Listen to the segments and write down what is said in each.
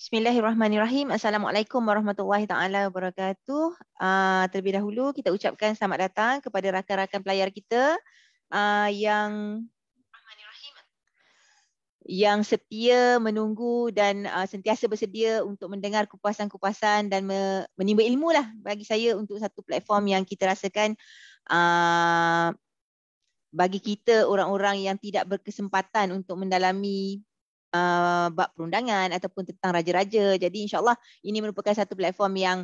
Bismillahirrahmanirrahim. Assalamualaikum warahmatullahi taala wabarakatuh. Ah, terlebih dahulu kita ucapkan selamat datang kepada rakan-rakan pelayar kita ah, yang yang setia menunggu dan ah, sentiasa bersedia untuk mendengar kupasan-kupasan dan menimba ilmu lah bagi saya untuk satu platform yang kita rasakan bagi kita orang-orang yang tidak berkesempatan untuk mendalami uh, bab perundangan ataupun tentang raja-raja. Jadi insyaAllah ini merupakan satu platform yang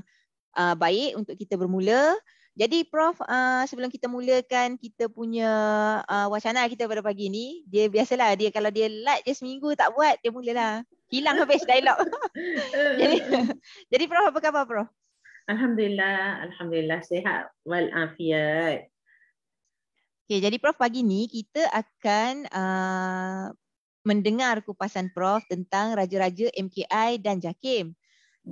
uh, baik untuk kita bermula. Jadi Prof, uh, sebelum kita mulakan kita punya uh, wacana kita pada pagi ni, dia biasalah dia kalau dia like je seminggu tak buat, dia mulalah. Hilang habis dialog. jadi, jadi Prof, apa khabar Prof? Alhamdulillah, Alhamdulillah, sehat walafiat. Okay, jadi Prof, pagi ni kita akan uh, mendengar kupasan Prof tentang raja-raja MKI dan JAKIM.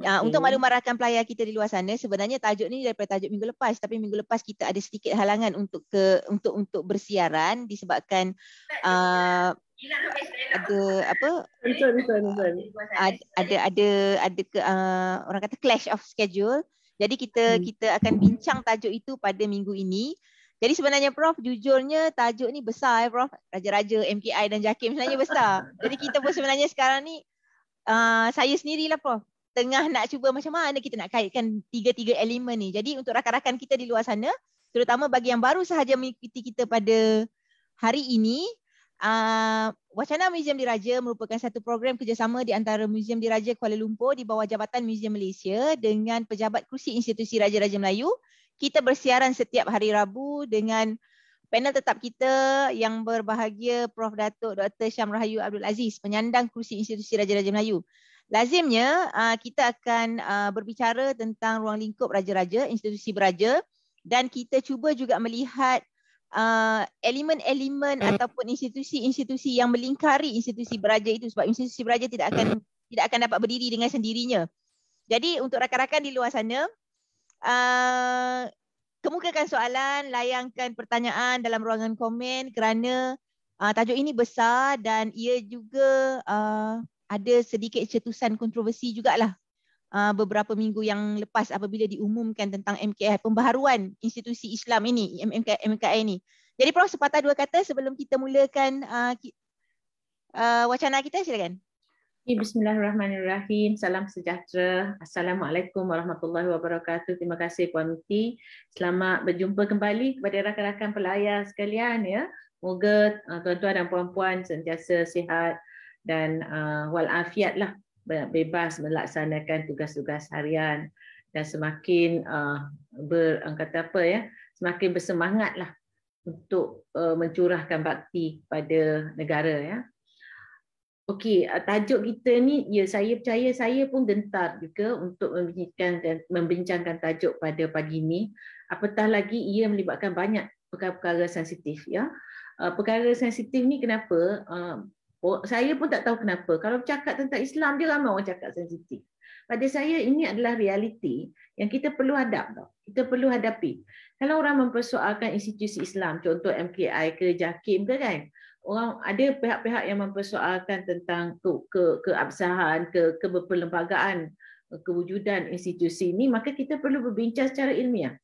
Ah, okay. Uh, untuk maklumat rakan pelayar kita di luar sana, sebenarnya tajuk ni daripada tajuk minggu lepas. Tapi minggu lepas kita ada sedikit halangan untuk ke untuk untuk bersiaran disebabkan uh, ada ah, apa? Bisa, bisa, bisa. Ada ada ada, ada ke, uh, orang kata clash of schedule. Jadi kita hmm. kita akan bincang tajuk itu pada minggu ini. Jadi sebenarnya Prof, jujurnya tajuk ni besar eh Prof. Raja-raja, MKI dan Jakim sebenarnya besar. Jadi kita pun sebenarnya sekarang ni, uh, saya lah, Prof. Tengah nak cuba macam mana kita nak kaitkan tiga-tiga elemen ni. Jadi untuk rakan-rakan kita di luar sana, terutama bagi yang baru sahaja mengikuti kita pada hari ini, uh, Wacana Museum Diraja merupakan satu program kerjasama di antara Museum Diraja Kuala Lumpur di bawah Jabatan Museum Malaysia dengan Pejabat Kursi Institusi Raja-Raja Melayu kita bersiaran setiap hari Rabu dengan panel tetap kita yang berbahagia Prof. Datuk Dr. Syam Rahayu Abdul Aziz, penyandang kursi institusi Raja-Raja Melayu. Lazimnya ah, kita akan ah, berbicara tentang ruang lingkup Raja-Raja, institusi beraja dan kita cuba juga melihat Uh, elemen-elemen hmm. ataupun institusi-institusi yang melingkari institusi beraja itu sebab institusi beraja tidak akan tidak akan dapat berdiri dengan sendirinya. Jadi untuk rakan-rakan di luar sana uh, kemukakan soalan, layangkan pertanyaan dalam ruangan komen kerana uh, tajuk ini besar dan ia juga uh, ada sedikit cetusan kontroversi jugalah uh, beberapa minggu yang lepas apabila diumumkan tentang MKI pembaharuan institusi Islam ini, MKI, MKI ini. Jadi Prof, sepatah dua kata sebelum kita mulakan uh, uh, wacana kita, silakan. Bismillahirrahmanirrahim. Salam sejahtera. Assalamualaikum warahmatullahi wabarakatuh. Terima kasih Puan Muti. Selamat berjumpa kembali kepada rakan-rakan pelayar sekalian. Ya. Moga uh, tuan-tuan dan puan-puan sentiasa sihat dan uh, lah bebas melaksanakan tugas-tugas harian dan semakin uh, ber, uh, kata apa ya semakin bersemangatlah untuk uh, mencurahkan bakti pada negara ya Okey, ah, tajuk kita ni, ya saya percaya saya pun gentar juga untuk membincangkan, membincangkan tajuk pada pagi ini. Apatah lagi ia melibatkan banyak perkara-perkara sensitif. Ya, ah, perkara sensitif ni kenapa? Ah, oh, saya pun tak tahu kenapa. Kalau cakap tentang Islam, dia ramai orang cakap sensitif. Pada saya, ini adalah realiti yang kita perlu hadap. Kita perlu hadapi. Kalau orang mempersoalkan institusi Islam, contoh MKI ke JAKIM ke kan, orang ada pihak-pihak yang mempersoalkan tentang ke ke keabsahan ke keberperlembagaan eh, kewujudan institusi ini maka kita perlu berbincang secara ilmiah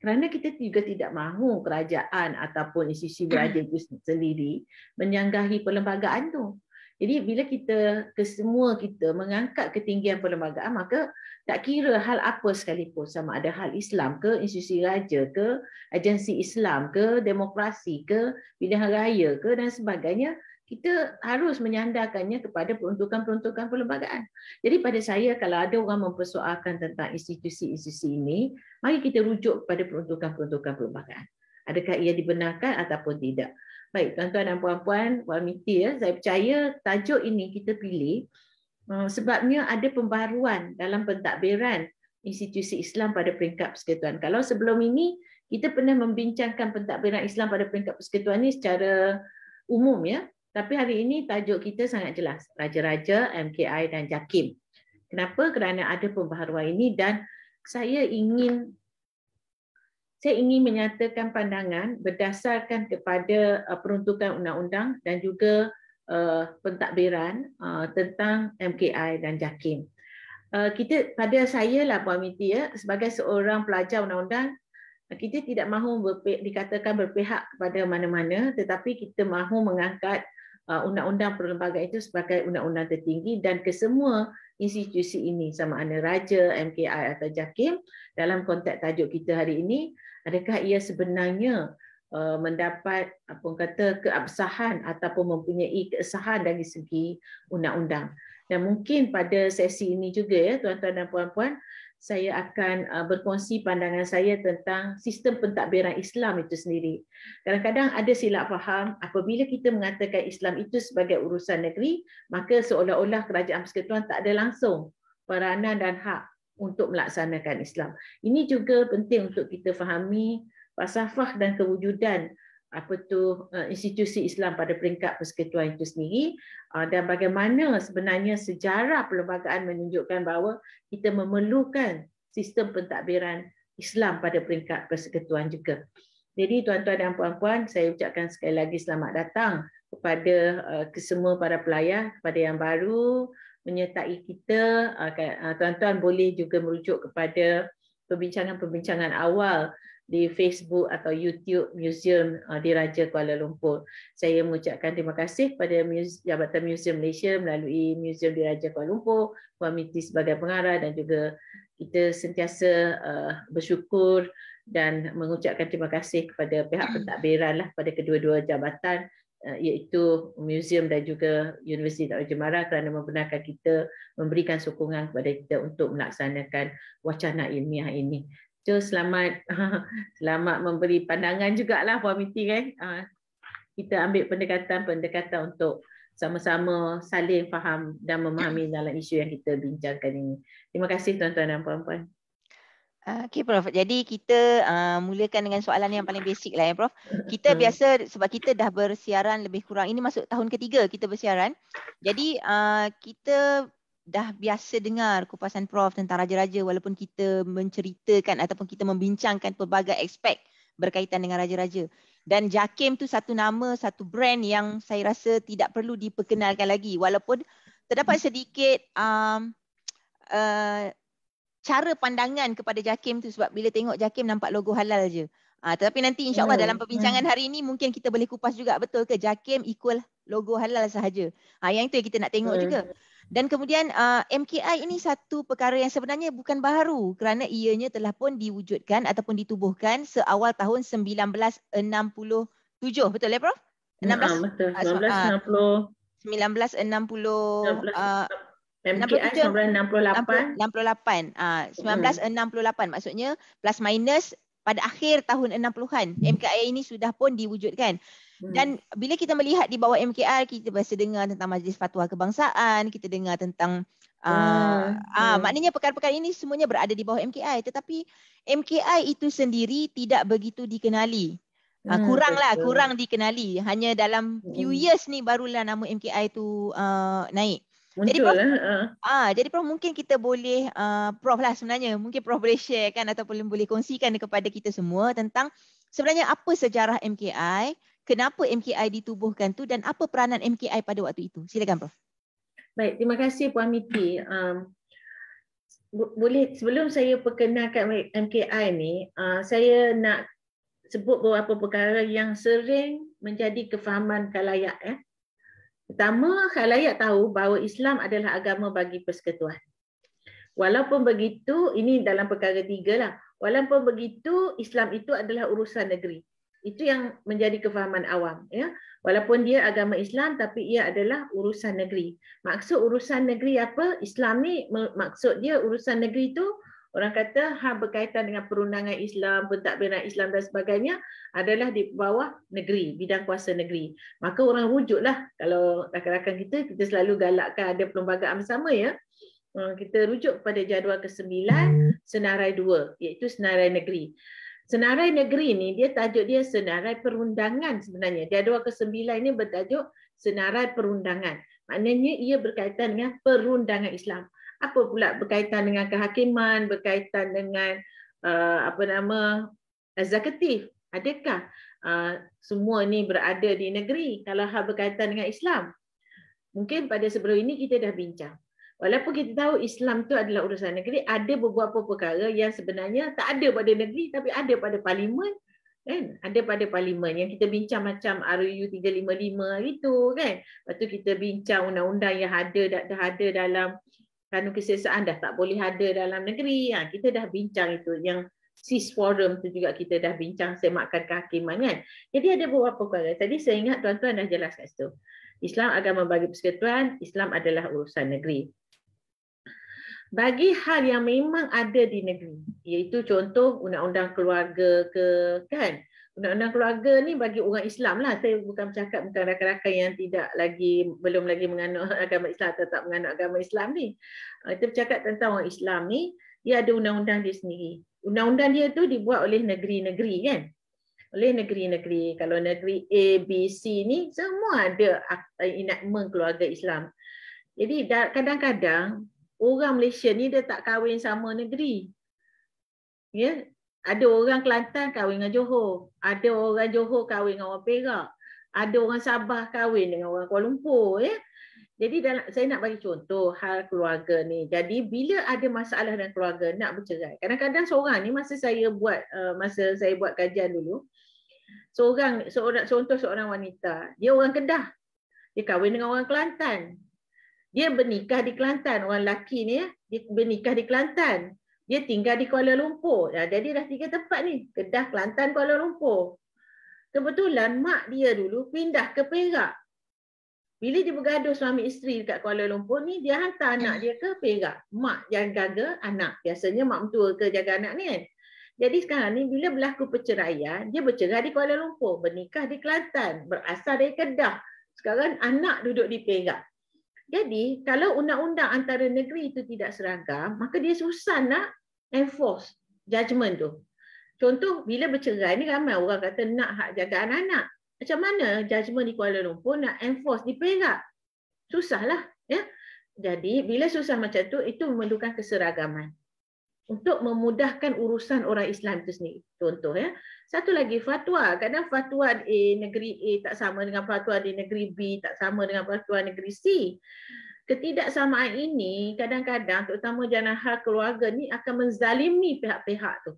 kerana kita juga tidak mahu kerajaan ataupun institusi berada itu sendiri menyanggahi perlembagaan tu. Jadi bila kita kesemua kita mengangkat ketinggian perlembagaan maka tak kira hal apa sekalipun sama ada hal Islam ke institusi raja ke agensi Islam ke demokrasi ke pilihan raya ke dan sebagainya kita harus menyandarkannya kepada peruntukan-peruntukan perlembagaan. Jadi pada saya kalau ada orang mempersoalkan tentang institusi-institusi ini, mari kita rujuk kepada peruntukan-peruntukan perlembagaan. Adakah ia dibenarkan ataupun tidak? Baik, tuan-tuan dan puan-puan, Wan Miti, ya, saya percaya tajuk ini kita pilih uh, sebabnya ada pembaruan dalam pentadbiran institusi Islam pada peringkat persekutuan. Kalau sebelum ini, kita pernah membincangkan pentadbiran Islam pada peringkat persekutuan ini secara umum. ya. Tapi hari ini tajuk kita sangat jelas, Raja-Raja, MKI dan JAKIM. Kenapa? Kerana ada pembaharuan ini dan saya ingin saya ingin menyatakan pandangan berdasarkan kepada uh, peruntukan undang-undang dan juga uh, pentadbiran uh, tentang MKI dan JAKIM. Kita pada saya lah Puan Miti ya, sebagai seorang pelajar undang-undang, kita tidak mahu berpihak, dikatakan berpihak kepada mana-mana tetapi kita mahu mengangkat Uh, undang-undang perlembagaan itu sebagai undang-undang tertinggi dan kesemua institusi ini sama ada raja, MKI atau JAKIM dalam konteks tajuk kita hari ini adakah ia sebenarnya uh, mendapat apa kata keabsahan ataupun mempunyai keabsahan dari segi undang-undang. Dan mungkin pada sesi ini juga ya tuan-tuan dan puan-puan saya akan uh, berkongsi pandangan saya tentang sistem pentadbiran Islam itu sendiri. Kadang-kadang ada silap faham apabila kita mengatakan Islam itu sebagai urusan negeri, maka seolah-olah kerajaan persekutuan tak ada langsung peranan dan hak untuk melaksanakan Islam. Ini juga penting untuk kita fahami pasafah dan kewujudan apa tu uh, institusi Islam pada peringkat persekutuan itu sendiri uh, dan bagaimana sebenarnya sejarah perlembagaan menunjukkan bahawa kita memerlukan sistem pentadbiran Islam pada peringkat persekutuan juga. Jadi tuan-tuan dan puan-puan, saya ucapkan sekali lagi selamat datang kepada uh, kesemua para pelayar, kepada yang baru menyertai kita. Tuan-tuan boleh juga merujuk kepada perbincangan-perbincangan awal di Facebook atau YouTube Museum uh, Diraja Kuala Lumpur. Saya mengucapkan terima kasih kepada Jabatan Museum Malaysia melalui Museum Diraja Kuala Lumpur, Puan Miti sebagai pengarah dan juga kita sentiasa uh, bersyukur dan mengucapkan terima kasih kepada pihak pentadbiran lah pada kedua-dua jabatan uh, iaitu museum dan juga Universiti Dr. Jemara kerana membenarkan kita memberikan sokongan kepada kita untuk melaksanakan wacana ilmiah ini. So selamat selamat memberi pandangan jugalah Puan Miti kan. Ah, kita ambil pendekatan-pendekatan untuk sama-sama saling faham dan memahami dalam isu yang kita bincangkan ini. Terima kasih tuan-tuan dan puan-puan. Ah, okay Prof. Jadi kita uh, mulakan dengan soalan yang paling basic lah ya Prof. Kita hmm. biasa sebab kita dah bersiaran lebih kurang, ini masuk tahun ketiga kita bersiaran. Jadi uh, kita dah biasa dengar kupasan prof tentang raja-raja walaupun kita menceritakan ataupun kita membincangkan pelbagai aspek berkaitan dengan raja-raja. Dan Jakim tu satu nama, satu brand yang saya rasa tidak perlu diperkenalkan lagi walaupun terdapat sedikit um, uh, cara pandangan kepada Jakim tu sebab bila tengok Jakim nampak logo halal je. Ah uh, tapi nanti insyaallah dalam perbincangan hmm. hari ini mungkin kita boleh kupas juga betul ke JAKIM equal logo halal sahaja. Ah yang itu yang kita nak tengok hmm. juga. Dan kemudian uh, ah, MKI ini satu perkara yang sebenarnya bukan baru kerana ianya telah pun diwujudkan ataupun ditubuhkan seawal tahun 1967 betul ya prof? 16 hmm, nah, betul. Uh, 1960 1960 uh, MKI 68 68 ah uh, 1968 hmm. maksudnya plus minus pada akhir tahun 60-an MKR hmm. ini sudah pun diwujudkan. Hmm. Dan bila kita melihat di bawah MKR kita biasa dengar tentang Majlis Fatwa Kebangsaan, kita dengar tentang Ah, ah, ah, maknanya perkara-perkara ini semuanya berada di bawah MKI tetapi MKI itu sendiri tidak begitu dikenali. Ah, hmm, ah, kuranglah, betul. kurang dikenali. Hanya dalam hmm. few years ni barulah nama MKI itu uh, naik jadi, prof, lah. Ah, jadi Prof mungkin kita boleh uh, Prof lah sebenarnya mungkin Prof boleh share kan ataupun boleh kongsikan kepada kita semua tentang sebenarnya apa sejarah MKI, kenapa MKI ditubuhkan tu dan apa peranan MKI pada waktu itu. Silakan Prof. Baik, terima kasih Puan Miti. Um, boleh sebelum saya perkenalkan MKI ni, uh, saya nak sebut beberapa perkara yang sering menjadi kefahaman kalayak ya. Eh. Pertama, khalayak tahu bahawa Islam adalah agama bagi persekutuan. Walaupun begitu, ini dalam perkara tiga lah. Walaupun begitu, Islam itu adalah urusan negeri. Itu yang menjadi kefahaman awam. Ya. Walaupun dia agama Islam, tapi ia adalah urusan negeri. Maksud urusan negeri apa? Islam ni maksud dia urusan negeri itu orang kata hal berkaitan dengan perundangan Islam, pentadbiran Islam dan sebagainya adalah di bawah negeri, bidang kuasa negeri. Maka orang rujuklah kalau rakan-rakan kita, kita selalu galakkan ada perlembagaan bersama ya. Hmm, kita rujuk pada jadual ke-9, senarai 2, iaitu senarai negeri. Senarai negeri ni dia tajuk dia senarai perundangan sebenarnya. Jadual ke-9 ni bertajuk senarai perundangan. Maknanya ia berkaitan dengan perundangan Islam apa pula berkaitan dengan kehakiman, berkaitan dengan uh, apa nama eksekutif? Adakah uh, semua ni berada di negeri kalau hal berkaitan dengan Islam? Mungkin pada sebelum ini kita dah bincang. Walaupun kita tahu Islam tu adalah urusan negeri, ada beberapa perkara yang sebenarnya tak ada pada negeri tapi ada pada parlimen. Kan? Ada pada parlimen yang kita bincang macam RU355 itu kan. Lepas tu kita bincang undang-undang yang ada, dah ada dalam kerana kesiksaan dah tak boleh ada dalam negeri. Ha, kita dah bincang itu yang SIS Forum tu juga kita dah bincang semakkan kehakiman kan. Jadi ada beberapa perkara. Tadi saya ingat tuan-tuan dah jelas kat situ. Islam agama bagi persekutuan, Islam adalah urusan negeri. Bagi hal yang memang ada di negeri, iaitu contoh undang-undang keluarga ke, kan, undang-undang keluarga ni bagi orang Islam lah. Saya bukan cakap tentang rakan-rakan yang tidak lagi belum lagi menganut agama Islam atau tak menganut agama Islam ni. Ah, kita bercakap tentang orang Islam ni, dia ada undang-undang dia sendiri. Undang-undang dia tu dibuat oleh negeri-negeri kan. Oleh negeri-negeri. Kalau negeri A, B, C ni semua ada eh, enactment keluarga Islam. Jadi kadang-kadang orang Malaysia ni dia tak kahwin sama negeri. Ya, ada orang Kelantan kahwin dengan Johor, ada orang Johor kahwin dengan orang Perak, ada orang Sabah kahwin dengan orang Kuala Lumpur ya. Jadi dalam, saya nak bagi contoh hal keluarga ni. Jadi bila ada masalah dalam keluarga nak bercerai. Kadang-kadang seorang ni masa saya buat eh, masa saya buat kajian dulu seorang seorang contoh seorang wanita, dia orang Kedah. Dia kahwin dengan orang Kelantan. Dia bernikah di Kelantan, orang lelaki ni ya, dia bernikah di Kelantan dia tinggal di Kuala Lumpur. Ah, jadi dah tiga tempat ni, Kedah, Kelantan, Kuala Lumpur. Kebetulan mak dia dulu pindah ke Perak. Bila dia bergaduh suami isteri dekat Kuala Lumpur ni, dia hantar anak dia ke Perak. Mak yang jaga anak. Biasanya mak mentua ke jaga anak ni kan. Jadi sekarang ni bila berlaku perceraian, dia bercerai di Kuala Lumpur, bernikah di Kelantan, berasal dari Kedah. Sekarang anak duduk di Perak. Jadi kalau undang-undang antara negeri itu tidak seragam, maka dia susah nak enforce judgement tu. Contoh bila bercerai ni ramai orang kata nak hak jaga anak-anak. Macam mana judgement di Kuala Lumpur nak enforce di Perak? Susahlah, ya. Jadi bila susah macam tu itu memerlukan keseragaman untuk memudahkan urusan orang Islam itu sendiri. Contoh ya. Satu lagi fatwa. Kadang fatwa di negeri A tak sama dengan fatwa di negeri B tak sama dengan fatwa negeri C. Ketidaksamaan ini kadang-kadang terutama jangan hal keluarga ni akan menzalimi pihak-pihak tu.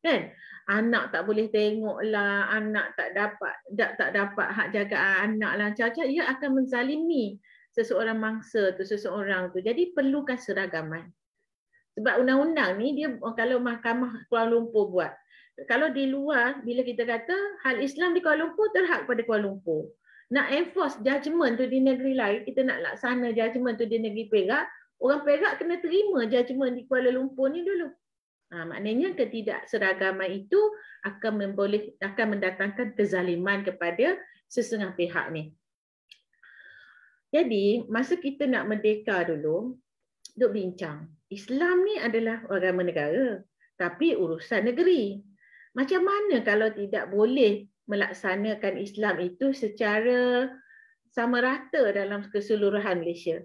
Kan? Anak tak boleh tengoklah, anak tak dapat tak, tak dapat hak jaga anak lah. Cacat, ia akan menzalimi seseorang mangsa tu, seseorang tu. Jadi perlukan seragaman sebab undang-undang ni dia oh, kalau mahkamah Kuala Lumpur buat kalau di luar bila kita kata hal Islam di Kuala Lumpur terhad pada Kuala Lumpur nak enforce judgement tu di negeri lain kita nak laksana judgement tu di negeri Perak orang Perak kena terima judgement di Kuala Lumpur ni dulu ha, maknanya ketidakseragaman itu akan memboleh akan mendatangkan kezaliman kepada sesengah pihak ni jadi masa kita nak merdeka dulu duk bincang. Islam ni adalah agama negara, tapi urusan negeri. Macam mana kalau tidak boleh melaksanakan Islam itu secara sama rata dalam keseluruhan Malaysia?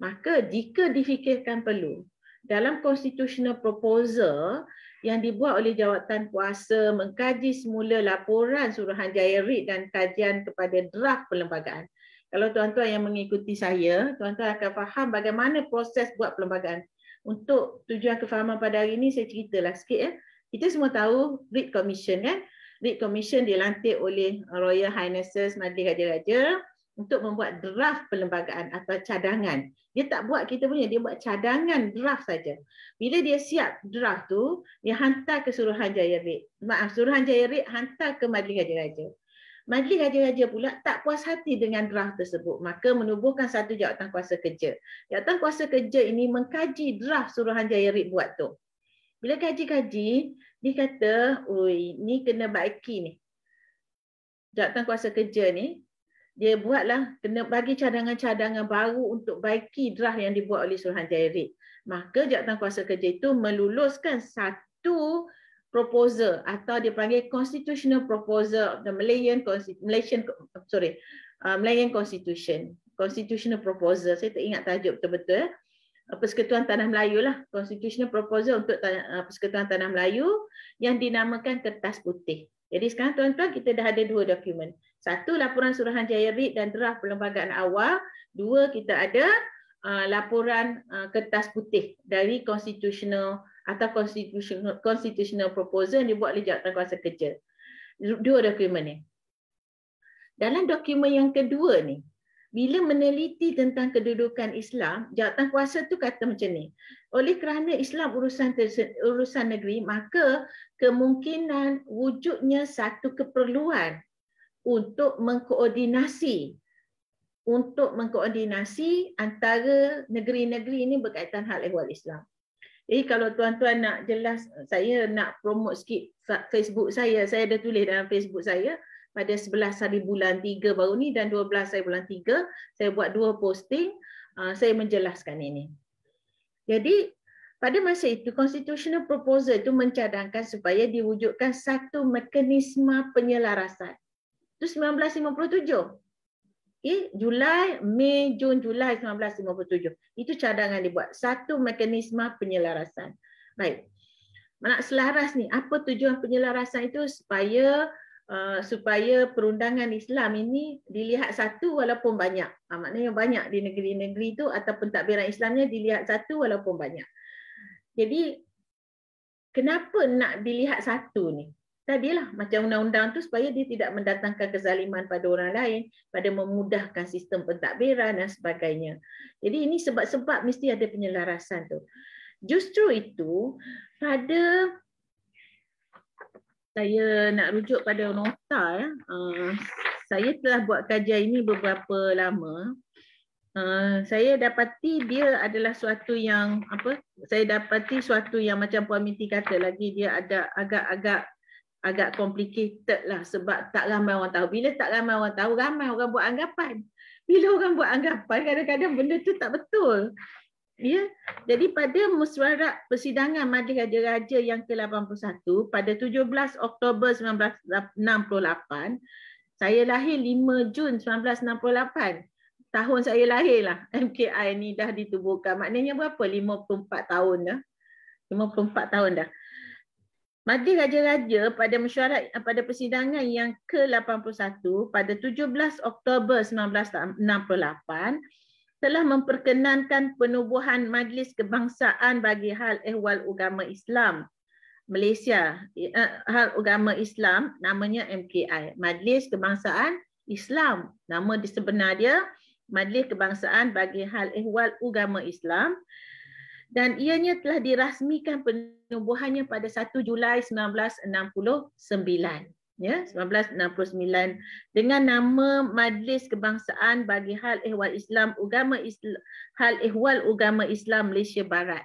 Maka jika difikirkan perlu, dalam constitutional proposal yang dibuat oleh jawatan Puasa mengkaji semula laporan Suruhanjaya Reid dan kajian kepada draft perlembagaan kalau tuan-tuan yang mengikuti saya, tuan-tuan akan faham bagaimana proses buat perlembagaan. Untuk tujuan kefahaman pada hari ini, saya ceritalah sikit. Ya. Kita semua tahu Red Commission. Kan? Red Commission dilantik oleh Royal Highnesses Madri Raja-Raja untuk membuat draft perlembagaan atau cadangan. Dia tak buat kita punya, dia buat cadangan draft saja. Bila dia siap draft tu, dia hantar ke Suruhanjaya Red. Maaf, Suruhanjaya Red hantar ke Madri Raja-Raja. Majlis Raja-Raja pula tak puas hati dengan draft tersebut. Maka menubuhkan satu jawatan kuasa kerja. Jawatan kuasa kerja ini mengkaji draft Suruhanjaya Rik buat tu. Bila kaji-kaji, dia kata, ui, ni kena baiki ni. Jawatan kuasa kerja ni, dia buatlah, kena bagi cadangan-cadangan baru untuk baiki draft yang dibuat oleh Suruhanjaya Rik. Maka jawatan kuasa kerja itu meluluskan satu proposal atau dia panggil constitutional proposal of the Malayan Malaysian uh, sorry uh, Malayan Constitution constitutional proposal saya tak ingat tajuk betul-betul ya. Persekutuan Tanah Melayu lah constitutional proposal untuk uh, Persekutuan Tanah Melayu yang dinamakan kertas putih. Jadi sekarang tuan-tuan kita dah ada dua dokumen. Satu laporan Suruhanjaya RIT dan draft perlembagaan awal. Dua kita ada uh, laporan uh, kertas putih dari constitutional atau constitutional, proposal yang dibuat oleh jawatan kuasa kerja. Dua dokumen ni. Dalam dokumen yang kedua ni, bila meneliti tentang kedudukan Islam, jawatan kuasa tu kata macam ni. Oleh kerana Islam urusan urusan negeri, maka kemungkinan wujudnya satu keperluan untuk mengkoordinasi untuk mengkoordinasi antara negeri-negeri ini berkaitan hal ehwal Islam. Eh kalau tuan-tuan nak jelas saya nak promote sikit Facebook saya. Saya ada tulis dalam Facebook saya pada 11 hari bulan 3 baru ni dan 12 hari bulan 3 saya buat dua posting ah, saya menjelaskan ini. Jadi pada masa itu constitutional proposal itu mencadangkan supaya diwujudkan satu mekanisme penyelarasan. Itu eh, Julai, Mei, Jun, Julai 1957. Itu cadangan dibuat. Satu mekanisme penyelarasan. Baik. Nak selaras ni, apa tujuan penyelarasan itu supaya Uh, supaya perundangan Islam ini dilihat satu walaupun banyak. Uh, maknanya banyak di negeri-negeri itu ataupun pentadbiran Islamnya dilihat satu walaupun banyak. Jadi kenapa nak dilihat satu ni? tadilah macam undang-undang tu supaya dia tidak mendatangkan kezaliman pada orang lain pada memudahkan sistem pentadbiran dan sebagainya. Jadi ini sebab-sebab mesti ada penyelarasan tu. Justru itu pada saya nak rujuk pada nota ya. Eh, saya telah buat kajian ini beberapa lama. Eh, saya dapati dia adalah suatu yang apa? Saya dapati suatu yang macam Puan Minti kata lagi dia ada agak-agak agak complicated lah sebab tak ramai orang tahu. Bila tak ramai orang tahu, ramai orang buat anggapan. Bila orang buat anggapan, kadang-kadang benda tu tak betul. Ya. Jadi pada mesyuarat persidangan Majlis Raja-Raja yang ke-81 pada 17 Oktober 1968, saya lahir 5 Jun 1968. Tahun saya lahir lah. MKI ni dah ditubuhkan. Maknanya berapa? 54 tahun dah. 54 tahun dah. Majlis Raja-Raja pada mesyuarat eh, pada persidangan yang ke-81 pada 17 Oktober 1968 telah memperkenankan penubuhan Majlis Kebangsaan bagi Hal Ehwal Agama Islam Malaysia eh, eh, Hal Agama Islam namanya MKI Majlis Kebangsaan Islam nama di sebenar dia Majlis Kebangsaan bagi Hal Ehwal Agama Islam dan ianya telah dirasmikan penubuhannya pada 1 Julai 1969 ya 1969 dengan nama Majlis Kebangsaan bagi Hal Ehwal Islam Ugama Islam Hal Ehwal Ugama Islam Malaysia Barat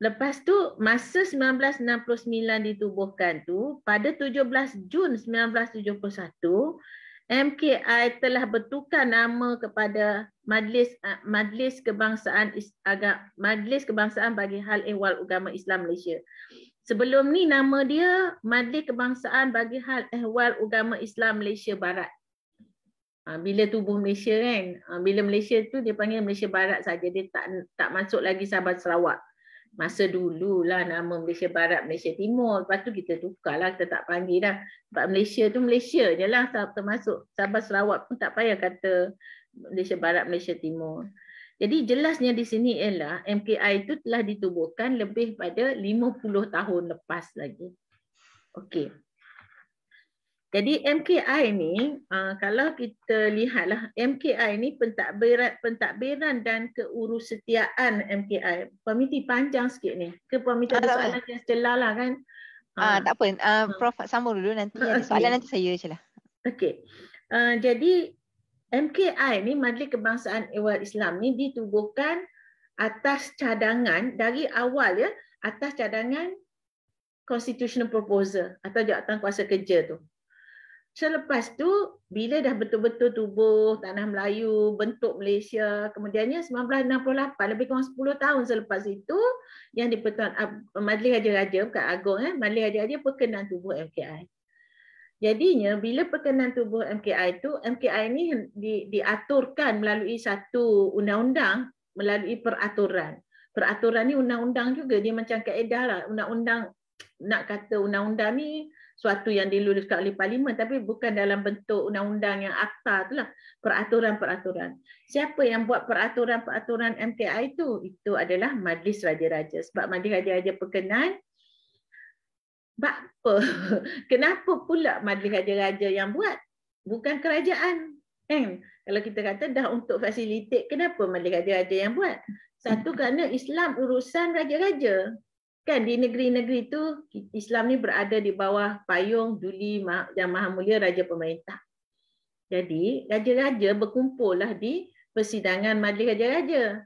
Lepas tu masa 1969 ditubuhkan tu pada 17 Jun 1971 MKI telah bertukar nama kepada Majlis eh, Majlis Kebangsaan agak Majlis Kebangsaan bagi Hal Ehwal Agama Islam Malaysia. Sebelum ni nama dia Majlis Kebangsaan bagi Hal Ehwal Agama Islam Malaysia Barat. Ah, bila tubuh Malaysia kan, ah, bila Malaysia tu dia panggil Malaysia Barat saja dia tak tak masuk lagi Sabah Sarawak masa dulu lah nama Malaysia Barat, Malaysia Timur. Lepas tu kita tukar lah, kita tak panggil dah. Sebab Malaysia tu Malaysia je lah termasuk Sabah Sarawak pun tak payah kata Malaysia Barat, Malaysia Timur. Jadi jelasnya di sini ialah MKI itu telah ditubuhkan lebih pada 50 tahun lepas lagi. Okey. Jadi MKI ni ah, kalau kita lihatlah MKI ni pentadbiran pentadbiran dan keurusetiaan MKI. Pemiti panjang sikit ni. Ke pemiti ada ah, soalan yang celah lah kan. Uh, tak apa. Uh, Prof uh. sambung dulu nanti. Okay. Soalan nanti saya je lah. Okay. jadi MKI ni Majlis Kebangsaan Ewal Islam ni ditubuhkan atas cadangan dari awal ya atas cadangan constitutional proposal atau jawatan kuasa kerja tu Selepas tu bila dah betul-betul tubuh tanah Melayu, bentuk Malaysia, kemudiannya 1968 lebih kurang 10 tahun selepas itu yang dipertuan ah, Majlis Raja-Raja bukan Agong eh, Majlis Raja-Raja perkenan tubuh MKI. Jadinya bila perkenan tubuh MKI itu, MKI ini di, diaturkan melalui satu undang-undang melalui peraturan. Peraturan ini undang-undang juga dia macam kaedah lah. Undang-undang nak kata undang-undang ni suatu yang diluluskan oleh parlimen tapi bukan dalam bentuk undang-undang yang akta itulah peraturan-peraturan. Siapa yang buat peraturan-peraturan MKI itu? Itu adalah Majlis Raja-Raja sebab Majlis Raja-Raja berkenan apa? Kenapa pula Majlis Raja-Raja yang buat? Bukan kerajaan. Eh, Kalau kita kata dah untuk fasilitate, kenapa Majlis Raja-Raja yang buat? Satu kerana Islam urusan raja-raja kan di negeri-negeri tu Islam ni berada di bawah payung Duli Yang Maha Mulia Raja Pemerintah. Jadi raja-raja berkumpul lah di persidangan majlis raja-raja.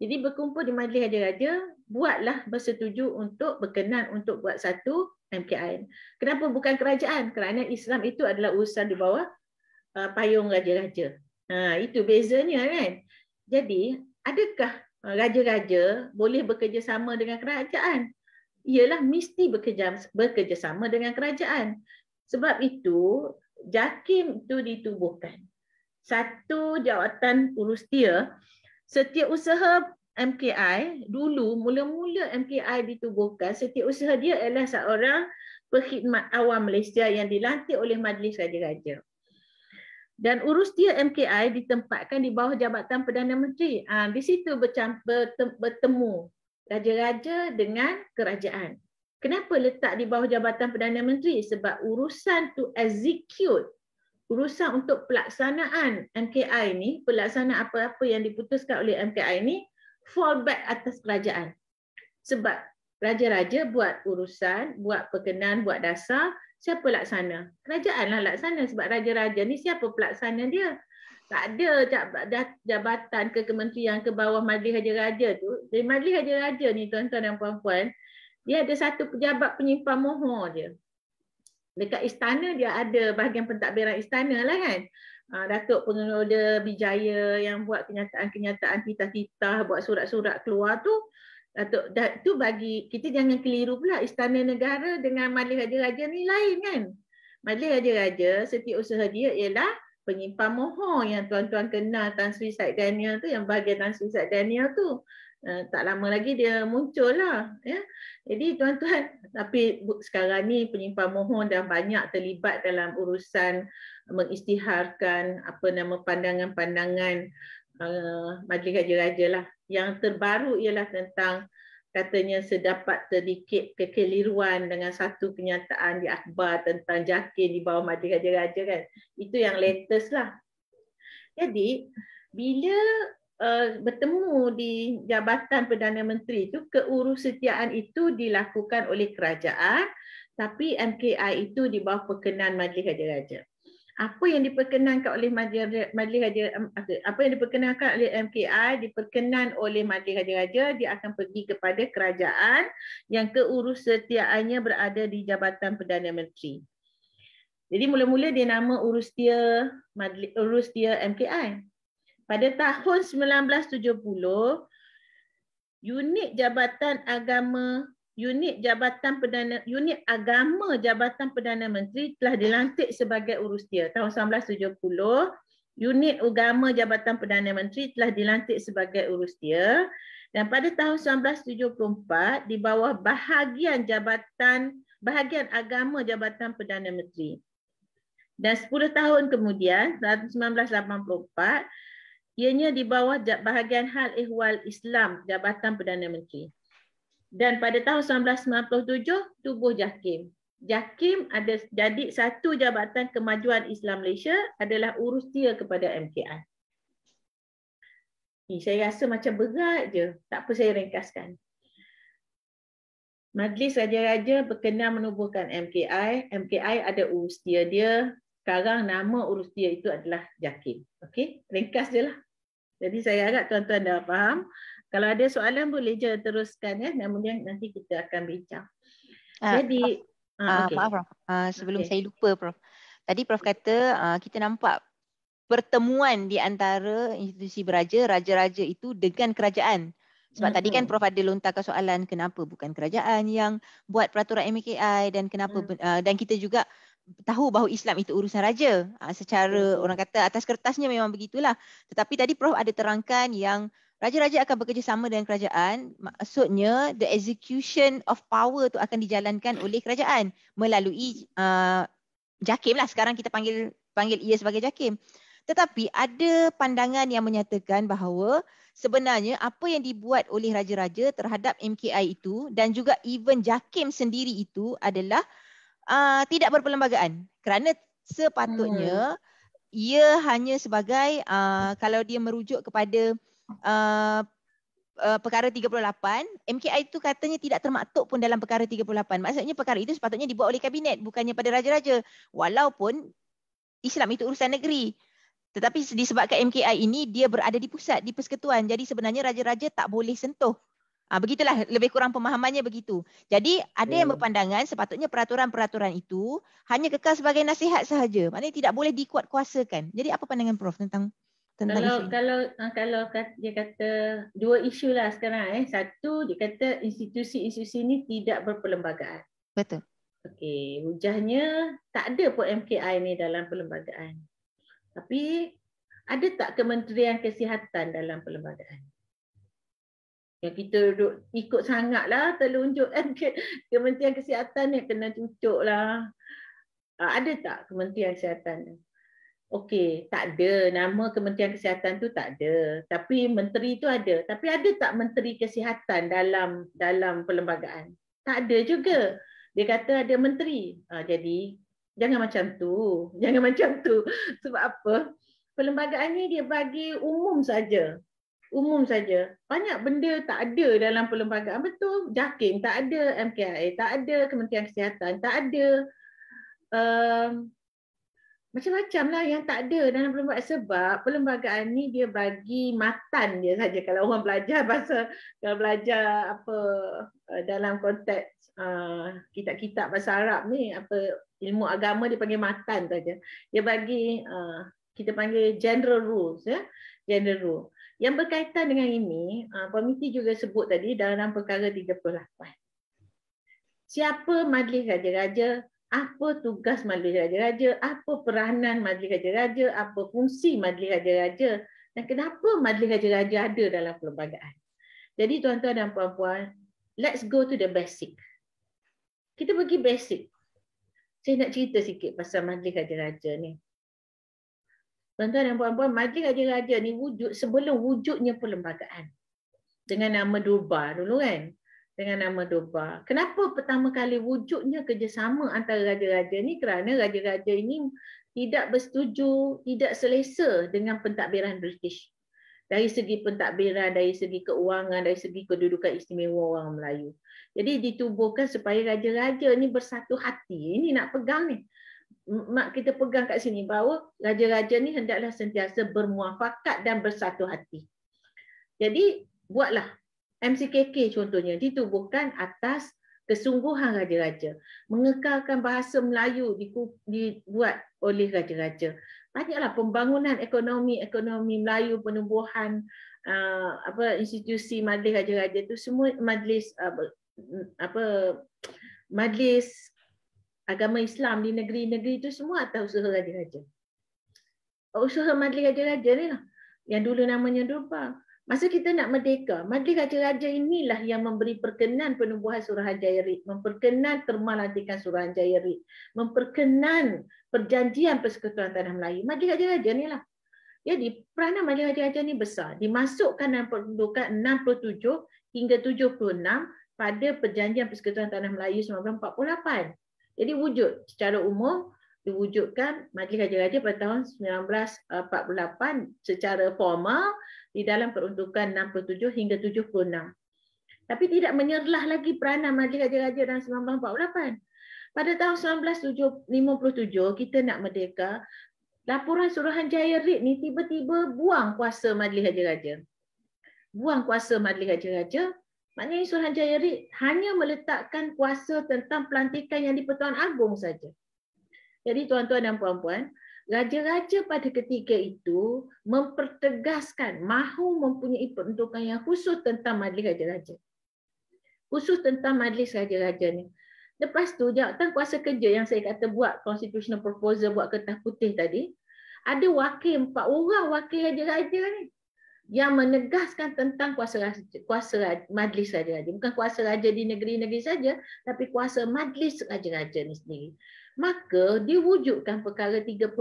Jadi berkumpul di majlis raja-raja, buatlah bersetuju untuk berkenan untuk buat satu MKN. Kenapa bukan kerajaan? Kerana Islam itu adalah urusan di bawah uh, payung raja-raja. Ha, itu bezanya kan. Jadi adakah uh, raja-raja boleh bekerjasama dengan kerajaan ialah mesti bekerjasama dengan kerajaan. Sebab itu, JAKIM itu ditubuhkan. Satu jawatan urus dia, setiap usaha MKI, dulu mula-mula MKI ditubuhkan, setiap usaha dia adalah seorang perkhidmat awam Malaysia yang dilantik oleh Majlis Raja-Raja. Dan urus dia MKI ditempatkan di bawah Jabatan Perdana Menteri. Ah, di situ bercampur, bertemu raja-raja dengan kerajaan. Kenapa letak di bawah jabatan Perdana Menteri? Sebab urusan to execute, urusan untuk pelaksanaan MKI ini, pelaksanaan apa-apa yang diputuskan oleh MKI ini, fall back atas kerajaan. Sebab raja-raja buat urusan, buat perkenan, buat dasar, siapa laksana? Kerajaan lah laksana sebab raja-raja ni siapa pelaksana dia? Tak ada jabatan ke kementerian ke bawah majlis raja-raja tu jadi Majlis Raja-Raja ni tuan-tuan dan puan-puan, dia ada satu pejabat penyimpan mohon dia. Dekat istana dia ada bahagian pentadbiran istana lah kan. Uh, Datuk Pengeroda Bijaya yang buat kenyataan-kenyataan titah-titah, buat surat-surat keluar tu, Datuk, dat, tu bagi kita jangan keliru pula istana negara dengan Majlis Raja-Raja ni lain kan. Majlis Raja-Raja setiap usaha dia ialah penyimpan mohon yang tuan-tuan kenal Tan Sri Said Daniel tu, yang bahagian Tan Sri Said Daniel tu. Eh, tak lama lagi dia muncul lah. Ya. Jadi tuan-tuan, tapi sekarang ni penyimpan mohon dah banyak terlibat dalam urusan mengistiharkan apa nama pandangan-pandangan uh, Majlis Haji Raja lah. Yang terbaru ialah tentang katanya sedapat sedikit kekeliruan dengan satu kenyataan di akhbar tentang jakin di bawah Majlis Haji Raja kan. Itu yang latest lah. Jadi, bila Eh, bertemu di Jabatan Perdana Menteri itu keurusetiaan itu dilakukan oleh kerajaan tapi MKI itu di bawah perkenan Majlis Raja-Raja. Apa yang diperkenankan oleh Majlis Raja apa yang diperkenankan oleh MKI diperkenan oleh Majlis Raja-Raja dia akan pergi kepada kerajaan yang keurusetiaannya berada di Jabatan Perdana Menteri. Jadi mula-mula dia nama urus dia urus dia MKI pada tahun 1970 unit jabatan agama unit jabatan perdana unit agama jabatan perdana menteri telah dilantik sebagai urus dia. tahun 1970 unit agama jabatan perdana menteri telah dilantik sebagai urus dia. dan pada tahun 1974 di bawah bahagian jabatan bahagian agama jabatan perdana menteri dan 10 tahun kemudian 1984 ianya di bawah bahagian hal ehwal Islam Jabatan Perdana Menteri. Dan pada tahun 1997, tubuh JAKIM. JAKIM ada jadi satu Jabatan Kemajuan Islam Malaysia adalah urus dia kepada MKI. Ni, saya rasa macam berat je. Tak apa saya ringkaskan. Majlis Raja-Raja berkenan menubuhkan MKI. MKI ada urus dia-dia sekarang nama urus dia itu adalah Jakim. Okey, ringkas je lah. Jadi saya harap tuan-tuan dah faham. Kalau ada soalan boleh je teruskan ya. Namun yang nanti kita akan bincang. Uh, Jadi, uh, ah, ah, okay. maaf Prof. Uh, sebelum okay. saya lupa Prof. Tadi Prof kata uh, kita nampak pertemuan di antara institusi beraja, raja-raja itu dengan kerajaan. Sebab mm-hmm. tadi kan Prof ada lontarkan soalan kenapa bukan kerajaan yang buat peraturan MKI dan kenapa mm. uh, dan kita juga tahu bahawa Islam itu urusan raja. Ha, secara hmm. orang kata atas kertasnya memang begitulah. Tetapi tadi Prof ada terangkan yang raja-raja akan bekerjasama dengan kerajaan. Maksudnya the execution of power tu akan dijalankan oleh kerajaan melalui uh, jakim lah. Sekarang kita panggil panggil ia sebagai jakim. Tetapi ada pandangan yang menyatakan bahawa sebenarnya apa yang dibuat oleh raja-raja terhadap MKI itu dan juga even jakim sendiri itu adalah Ah, tidak berperlembagaan kerana sepatutnya hmm. ia hanya sebagai uh, kalau dia merujuk kepada uh, uh, perkara 38 MKI itu katanya tidak termaktub pun dalam perkara 38 maksudnya perkara itu sepatutnya dibuat oleh kabinet bukannya pada raja-raja walaupun Islam itu urusan negeri tetapi disebabkan MKI ini dia berada di pusat di persekutuan jadi sebenarnya raja-raja tak boleh sentuh Ha, begitulah lebih kurang pemahamannya begitu. Jadi ada yang ya. berpandangan sepatutnya peraturan-peraturan itu hanya kekal sebagai nasihat sahaja. Maknanya tidak boleh dikuatkuasakan. Jadi apa pandangan Prof tentang tentang kalau, isu ini? Kalau, ah, kalau dia kata dua isu lah sekarang. Eh. Satu dia kata institusi-institusi ini tidak berperlembagaan. Betul. Okey, hujahnya tak ada pun MKI ni dalam perlembagaan. Tapi ada tak Kementerian Kesihatan dalam perlembagaan? yang kita duduk ikut sangatlah terlunjuk kan ke, Kementerian Kesihatan yang kena cucuk lah. Ah, ada tak Kementerian Kesihatan Okey, tak ada. Nama Kementerian Kesihatan tu tak ada. Tapi menteri tu ada. Tapi ada tak menteri kesihatan dalam dalam perlembagaan? Tak ada juga. Dia kata ada menteri. Ah, jadi jangan macam tu. Jangan macam tu. Sebab apa? Perlembagaan ni dia bagi umum saja umum saja. Banyak benda tak ada dalam perlembagaan betul. Jakim tak ada, MKIA tak ada, Kementerian Kesihatan tak ada. Um, macam-macam lah yang tak ada dalam perlembagaan sebab perlembagaan ni dia bagi matan dia saja kalau orang belajar bahasa kalau belajar apa eh, dalam konteks uh, kitab-kitab bahasa Arab ni apa ilmu agama dia panggil matan saja dia bagi uh, kita panggil general rules ya general rule yang berkaitan dengan ini, uh, komiti juga sebut tadi dalam perkara 38. Siapa majlis raja-raja? Apa tugas majlis raja-raja? Apa peranan majlis raja-raja? Apa fungsi majlis raja-raja? Dan kenapa majlis raja-raja ada dalam perlembagaan? Jadi tuan-tuan dan puan-puan, let's go to the basic. Kita pergi basic. Saya nak cerita sikit pasal majlis raja-raja ni. Tuan-tuan dan puan-puan, majlis raja-raja ni wujud sebelum wujudnya perlembagaan. Dengan nama Duba dulu kan? Dengan nama Duba. Kenapa pertama kali wujudnya kerjasama antara raja-raja ni? Kerana raja-raja ini tidak bersetuju, tidak selesa dengan pentadbiran British. Dari segi pentadbiran, dari segi keuangan, dari segi kedudukan istimewa orang Melayu. Jadi ditubuhkan supaya raja-raja ni bersatu hati. Ini nak pegang ni mak kita pegang kat sini bahawa raja-raja ni hendaklah sentiasa bermuafakat dan bersatu hati. Jadi buatlah MCKK contohnya ditubuhkan atas kesungguhan raja-raja. Mengekalkan bahasa Melayu dibuat oleh raja-raja. Banyaklah pembangunan ekonomi-ekonomi Melayu, penubuhan uh, apa institusi majlis raja-raja itu semua majlis uh, apa majlis agama Islam di negeri-negeri itu semua atas usaha raja-raja. Usaha majlis raja-raja ni lah. Yang dulu namanya Dupa. Masa kita nak merdeka, majlis raja-raja inilah yang memberi perkenan penubuhan surah Jaya Rit. Memperkenan termalatikan surah Jaya Memperkenan perjanjian persekutuan tanah Melayu. Majlis raja-raja ni lah. Jadi peranan majlis raja-raja ni besar. Dimasukkan dalam perundukan 67 hingga 76 pada perjanjian persekutuan tanah Melayu 1948. Jadi wujud secara umum diwujudkan Majlis Raja-Raja pada tahun 1948 secara formal di dalam peruntukan 67 hingga 76. Tapi tidak menyerlah lagi peranan Majlis Raja-Raja dalam 1948. Pada tahun 1957 kita nak merdeka, laporan Suruhanjaya Rit ni tiba-tiba buang kuasa Majlis Raja-Raja. Buang kuasa Majlis Raja-Raja Maknanya Yusuf Hanjaya hanya meletakkan kuasa tentang pelantikan yang di Pertuan Agong saja. Jadi tuan-tuan dan puan-puan, raja-raja pada ketika itu mempertegaskan mahu mempunyai peruntukan yang khusus tentang majlis raja-raja. Khusus tentang majlis raja-raja ni. Lepas tu jawatan kuasa kerja yang saya kata buat constitutional proposal buat kertas putih tadi, ada wakil empat orang wakil raja-raja ni yang menegaskan tentang kuasa kuasa majlis raja-raja bukan kuasa raja di negeri-negeri saja tapi kuasa majlis raja-raja ni. sendiri maka diwujudkan perkara 38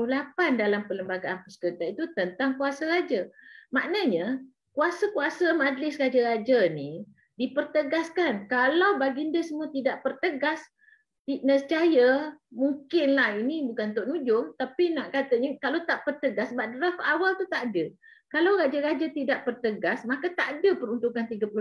dalam perlembagaan persekutuan itu tentang kuasa raja maknanya kuasa-kuasa majlis raja-raja ni dipertegaskan kalau baginda semua tidak pertegas nescaya mungkinlah ini bukan untuk nujum tapi nak katanya kalau tak pertegas sebab draft awal tu tak ada kalau raja-raja tidak pertegas, maka tak ada peruntukan 38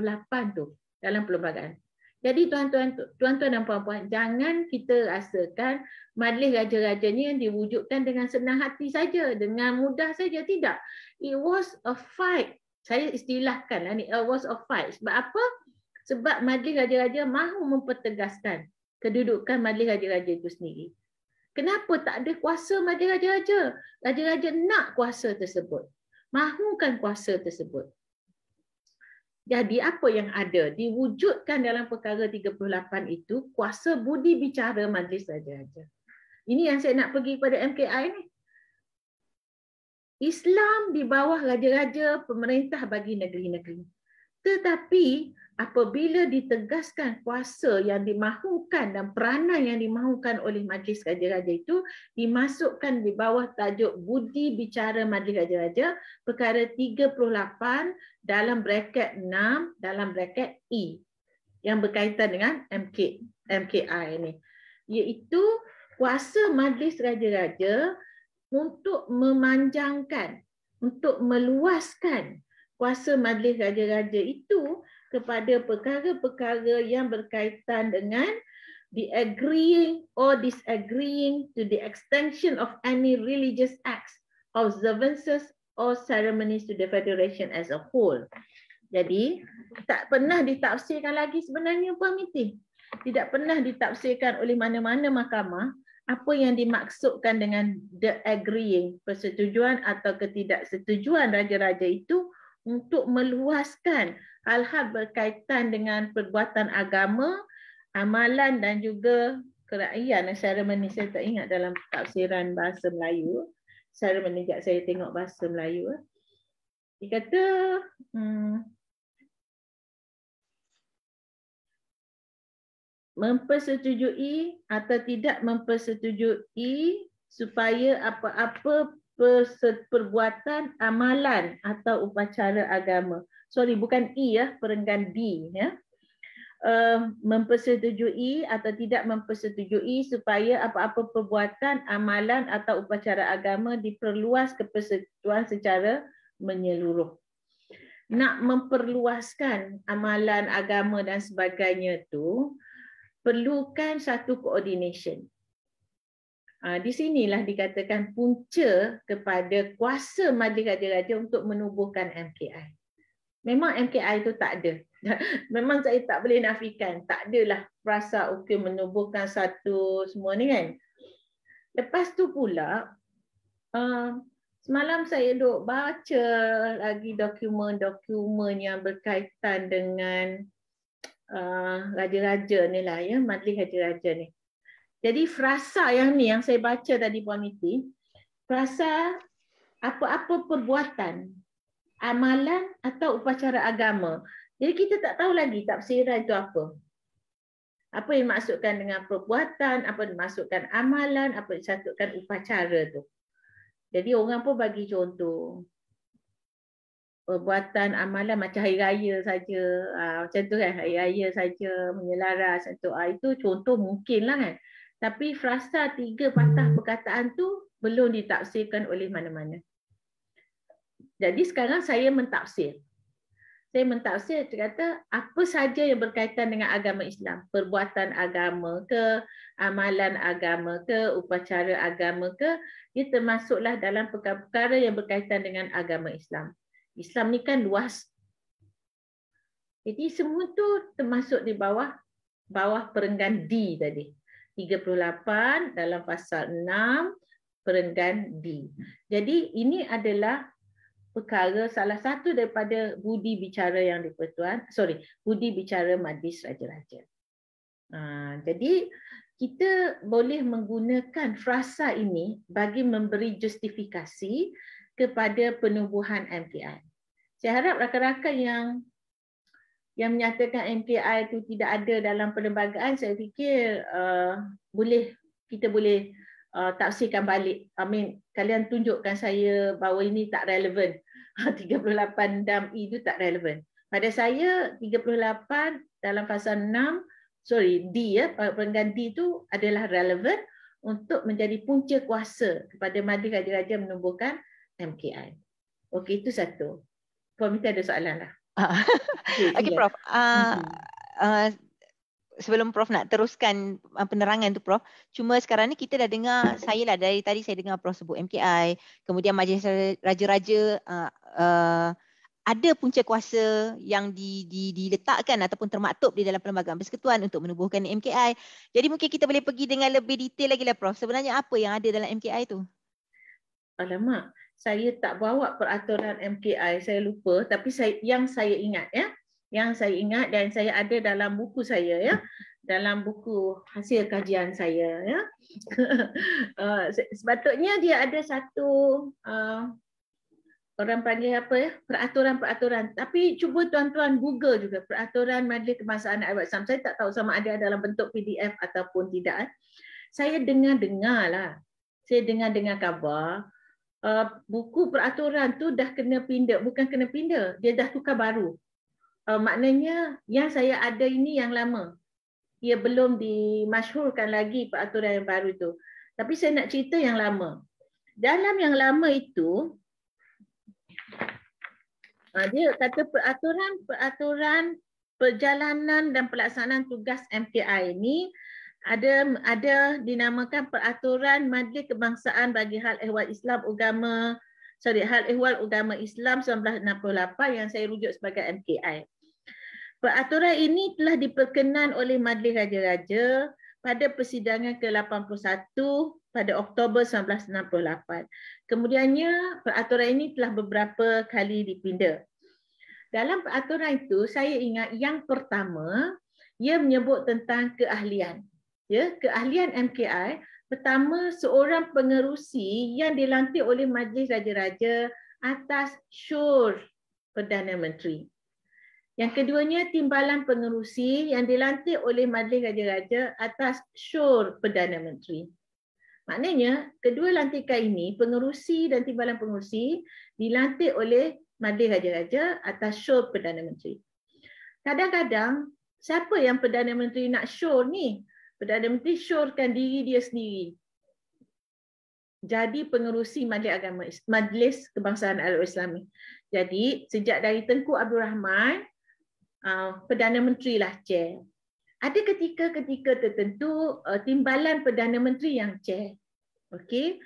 tu dalam perlembagaan. Jadi tuan-tuan tuan-tuan dan puan-puan, jangan kita rasakan majlis raja-raja ni yang diwujudkan dengan senang hati saja, dengan mudah saja tidak. It was a fight. Saya istilahkan lah ni, it was a fight. Sebab apa? Sebab majlis raja-raja mahu mempertegaskan kedudukan majlis raja-raja itu sendiri. Kenapa tak ada kuasa majlis raja-raja? Raja-raja nak kuasa tersebut mahukan kuasa tersebut. Jadi apa yang ada diwujudkan dalam perkara 38 itu kuasa budi bicara majlis saja raja Ini yang saya nak pergi pada MKI ni. Islam di bawah raja-raja pemerintah bagi negeri-negeri. Tetapi apabila ditegaskan kuasa yang dimahukan dan peranan yang dimahukan oleh Majlis Raja-Raja itu dimasukkan di bawah tajuk Budi Bicara Majlis Raja-Raja perkara 38 dalam bracket 6 dalam bracket E yang berkaitan dengan MK, MKI ini. Iaitu kuasa Majlis Raja-Raja untuk memanjangkan, untuk meluaskan kuasa majlis raja-raja itu kepada perkara-perkara yang berkaitan dengan the agreeing or disagreeing to the extension of any religious acts, observances or ceremonies to the federation as a whole. Jadi tak pernah ditafsirkan lagi sebenarnya permiti. Tidak pernah ditafsirkan oleh mana-mana mahkamah apa yang dimaksudkan dengan the agreeing persetujuan atau ketidaksetujuan raja-raja itu untuk meluaskan hal-hal berkaitan dengan perbuatan agama, amalan dan juga keraian seremoni saya tak ingat dalam tafsiran bahasa Melayu. Seremoni tak saya tengok bahasa Melayu. Eh. Dia kata hmm, mempersetujui atau tidak mempersetujui supaya apa-apa perbuatan amalan atau upacara agama. Sorry, bukan I e ya, perenggan B ya. Uh, mempersetujui atau tidak mempersetujui supaya apa-apa perbuatan, amalan atau upacara agama diperluas ke persetujuan secara menyeluruh. Nak memperluaskan amalan agama dan sebagainya tu perlukan satu koordinasi. Ha, di sinilah dikatakan punca kepada kuasa Majlis Raja-Raja untuk menubuhkan MKI. Memang MKI itu tak ada. Memang saya tak boleh nafikan. Tak adalah rasa okey menubuhkan satu semua ni kan. Lepas tu pula, ha, semalam saya duk baca lagi dokumen-dokumen yang berkaitan dengan uh, raja-raja ni lah ya, Majlis Raja-Raja ni. Uh, jadi frasa yang ni yang saya baca tadi Puan Miti, frasa apa-apa perbuatan, amalan atau upacara agama. Jadi kita tak tahu lagi tafsiran itu apa. Apa yang dimaksudkan dengan perbuatan, apa yang dimaksudkan amalan, apa yang dimaksudkan upacara tu. Jadi orang pun bagi contoh. Perbuatan amalan macam hari raya saja, ha, macam tu kan, hari raya saja menyelaras. Itu, ha, ah, itu contoh mungkin lah kan tapi frasa tiga patah hmm. perkataan tu belum ditafsirkan oleh mana-mana. Jadi sekarang saya mentafsir. Saya mentafsir kata apa saja yang berkaitan dengan agama Islam, perbuatan agama ke, amalan agama ke, upacara agama ke, dia termasuklah dalam perkara-perkara yang berkaitan dengan agama Islam. Islam ni kan luas. Jadi semua tu termasuk di bawah bawah perenggan D tadi. 38 dalam pasal 6 perenggan D. Jadi ini adalah perkara salah satu daripada budi bicara yang dipertuan, sorry, budi bicara majlis raja-raja. Ha, jadi kita boleh menggunakan frasa ini bagi memberi justifikasi kepada penubuhan MPI. Saya harap rakan-rakan yang yang menyatakan MPI itu tidak ada dalam perlembagaan saya fikir uh, boleh kita boleh uh, tafsirkan balik I amin mean, kalian tunjukkan saya bahawa ini tak relevan 38 dam E itu tak relevan pada saya 38 dalam fasa 6 sorry D ya pengganti itu adalah relevan untuk menjadi punca kuasa kepada Madri Raja-Raja menumbuhkan MPI. Okey itu satu. Pemimpin ada soalan lah. Ah. okay, Prof. Uh, uh, sebelum Prof nak teruskan penerangan tu Prof, cuma sekarang ni kita dah dengar, saya lah dari tadi saya dengar Prof sebut MKI, kemudian Majlis Raja-Raja, uh, uh, ada punca kuasa yang di, di, diletakkan ataupun termaktub di dalam Perlembagaan Persekutuan untuk menubuhkan MKI. Jadi mungkin kita boleh pergi dengan lebih detail lagi lah Prof. Sebenarnya apa yang ada dalam MKI tu? Alamak, saya tak bawa peraturan MKI, saya lupa tapi saya yang saya ingat ya. Yang saya ingat dan saya ada dalam buku saya ya. Dalam buku hasil kajian saya ya. Eh, sepatutnya dia ada satu uh, orang panggil apa ya? Peraturan-peraturan. Tapi cuba tuan-tuan Google juga peraturan Majlis Kebangsaan Arab Islam. Saya tak tahu sama ada dalam bentuk PDF ataupun tidak. Eh. Saya dengar-dengarlah. Saya dengar-dengar khabar uh, buku peraturan tu dah kena pindah bukan kena pindah dia dah tukar baru uh, maknanya yang saya ada ini yang lama ia belum dimasyhurkan lagi peraturan yang baru itu tapi saya nak cerita yang lama dalam yang lama itu ah, dia kata peraturan peraturan perjalanan dan pelaksanaan tugas MTI ini ada ada dinamakan peraturan Majlis Kebangsaan bagi Hal Ehwal Islam Agama sorry Hal Ehwal Agama Islam 1968 yang saya rujuk sebagai MKI. Peraturan ini telah diperkenan oleh Majlis Raja-Raja pada persidangan ke-81 pada Oktober 1968. Kemudiannya peraturan ini telah beberapa kali dipinda. Dalam peraturan itu saya ingat yang pertama ia menyebut tentang keahlian ya keahlian MKI pertama seorang pengerusi yang dilantik oleh majlis raja-raja atas syur Perdana Menteri. Yang keduanya timbalan pengerusi yang dilantik oleh majlis raja-raja atas syur Perdana Menteri. Maknanya kedua lantikan ini pengerusi dan timbalan pengerusi dilantik oleh majlis raja-raja atas syur Perdana Menteri. Kadang-kadang siapa yang Perdana Menteri nak syur ni? Perdana Menteri syorkan diri dia sendiri jadi pengerusi Majlis Agama Majlis Kebangsaan Arab Islami. Jadi sejak dari Tengku Abdul Rahman uh, Perdana Menteri lah chair. Ada ketika-ketika tertentu uh, timbalan Perdana Menteri yang chair. Okey.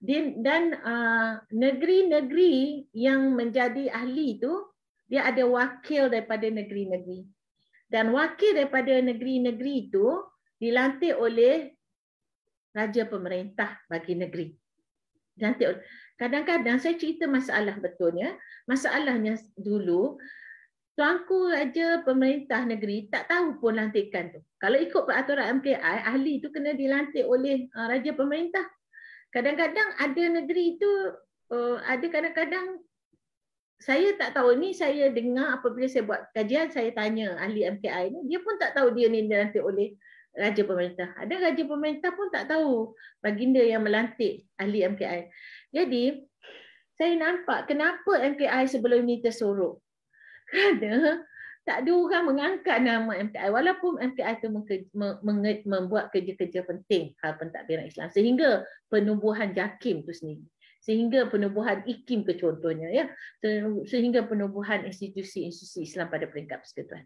Dan dan uh, negeri-negeri yang menjadi ahli itu dia ada wakil daripada negeri-negeri. Dan wakil daripada negeri-negeri itu dilantik oleh raja pemerintah bagi negeri. Dilantik oleh. Kadang-kadang saya cerita masalah betulnya. Masalahnya dulu, tuanku raja pemerintah negeri tak tahu pun lantikan tu. Kalau ikut peraturan MKI, ahli itu kena dilantik oleh uh, raja pemerintah. Kadang-kadang ada negeri itu, uh, ada kadang-kadang saya tak tahu ni saya dengar apabila saya buat kajian saya tanya ahli MKI ni dia pun tak tahu dia ni dilantik oleh raja pemerintah. Ada raja pemerintah pun tak tahu baginda yang melantik ahli MKI. Jadi saya nampak kenapa MKI sebelum ini tersorok. Kerana tak ada orang mengangkat nama MKI walaupun MKI itu membuat kerja-kerja penting hal pentadbiran Islam sehingga penubuhan JAKIM itu sendiri sehingga penubuhan IKIM ke contohnya ya sehingga penubuhan institusi-institusi Islam pada peringkat persekutuan.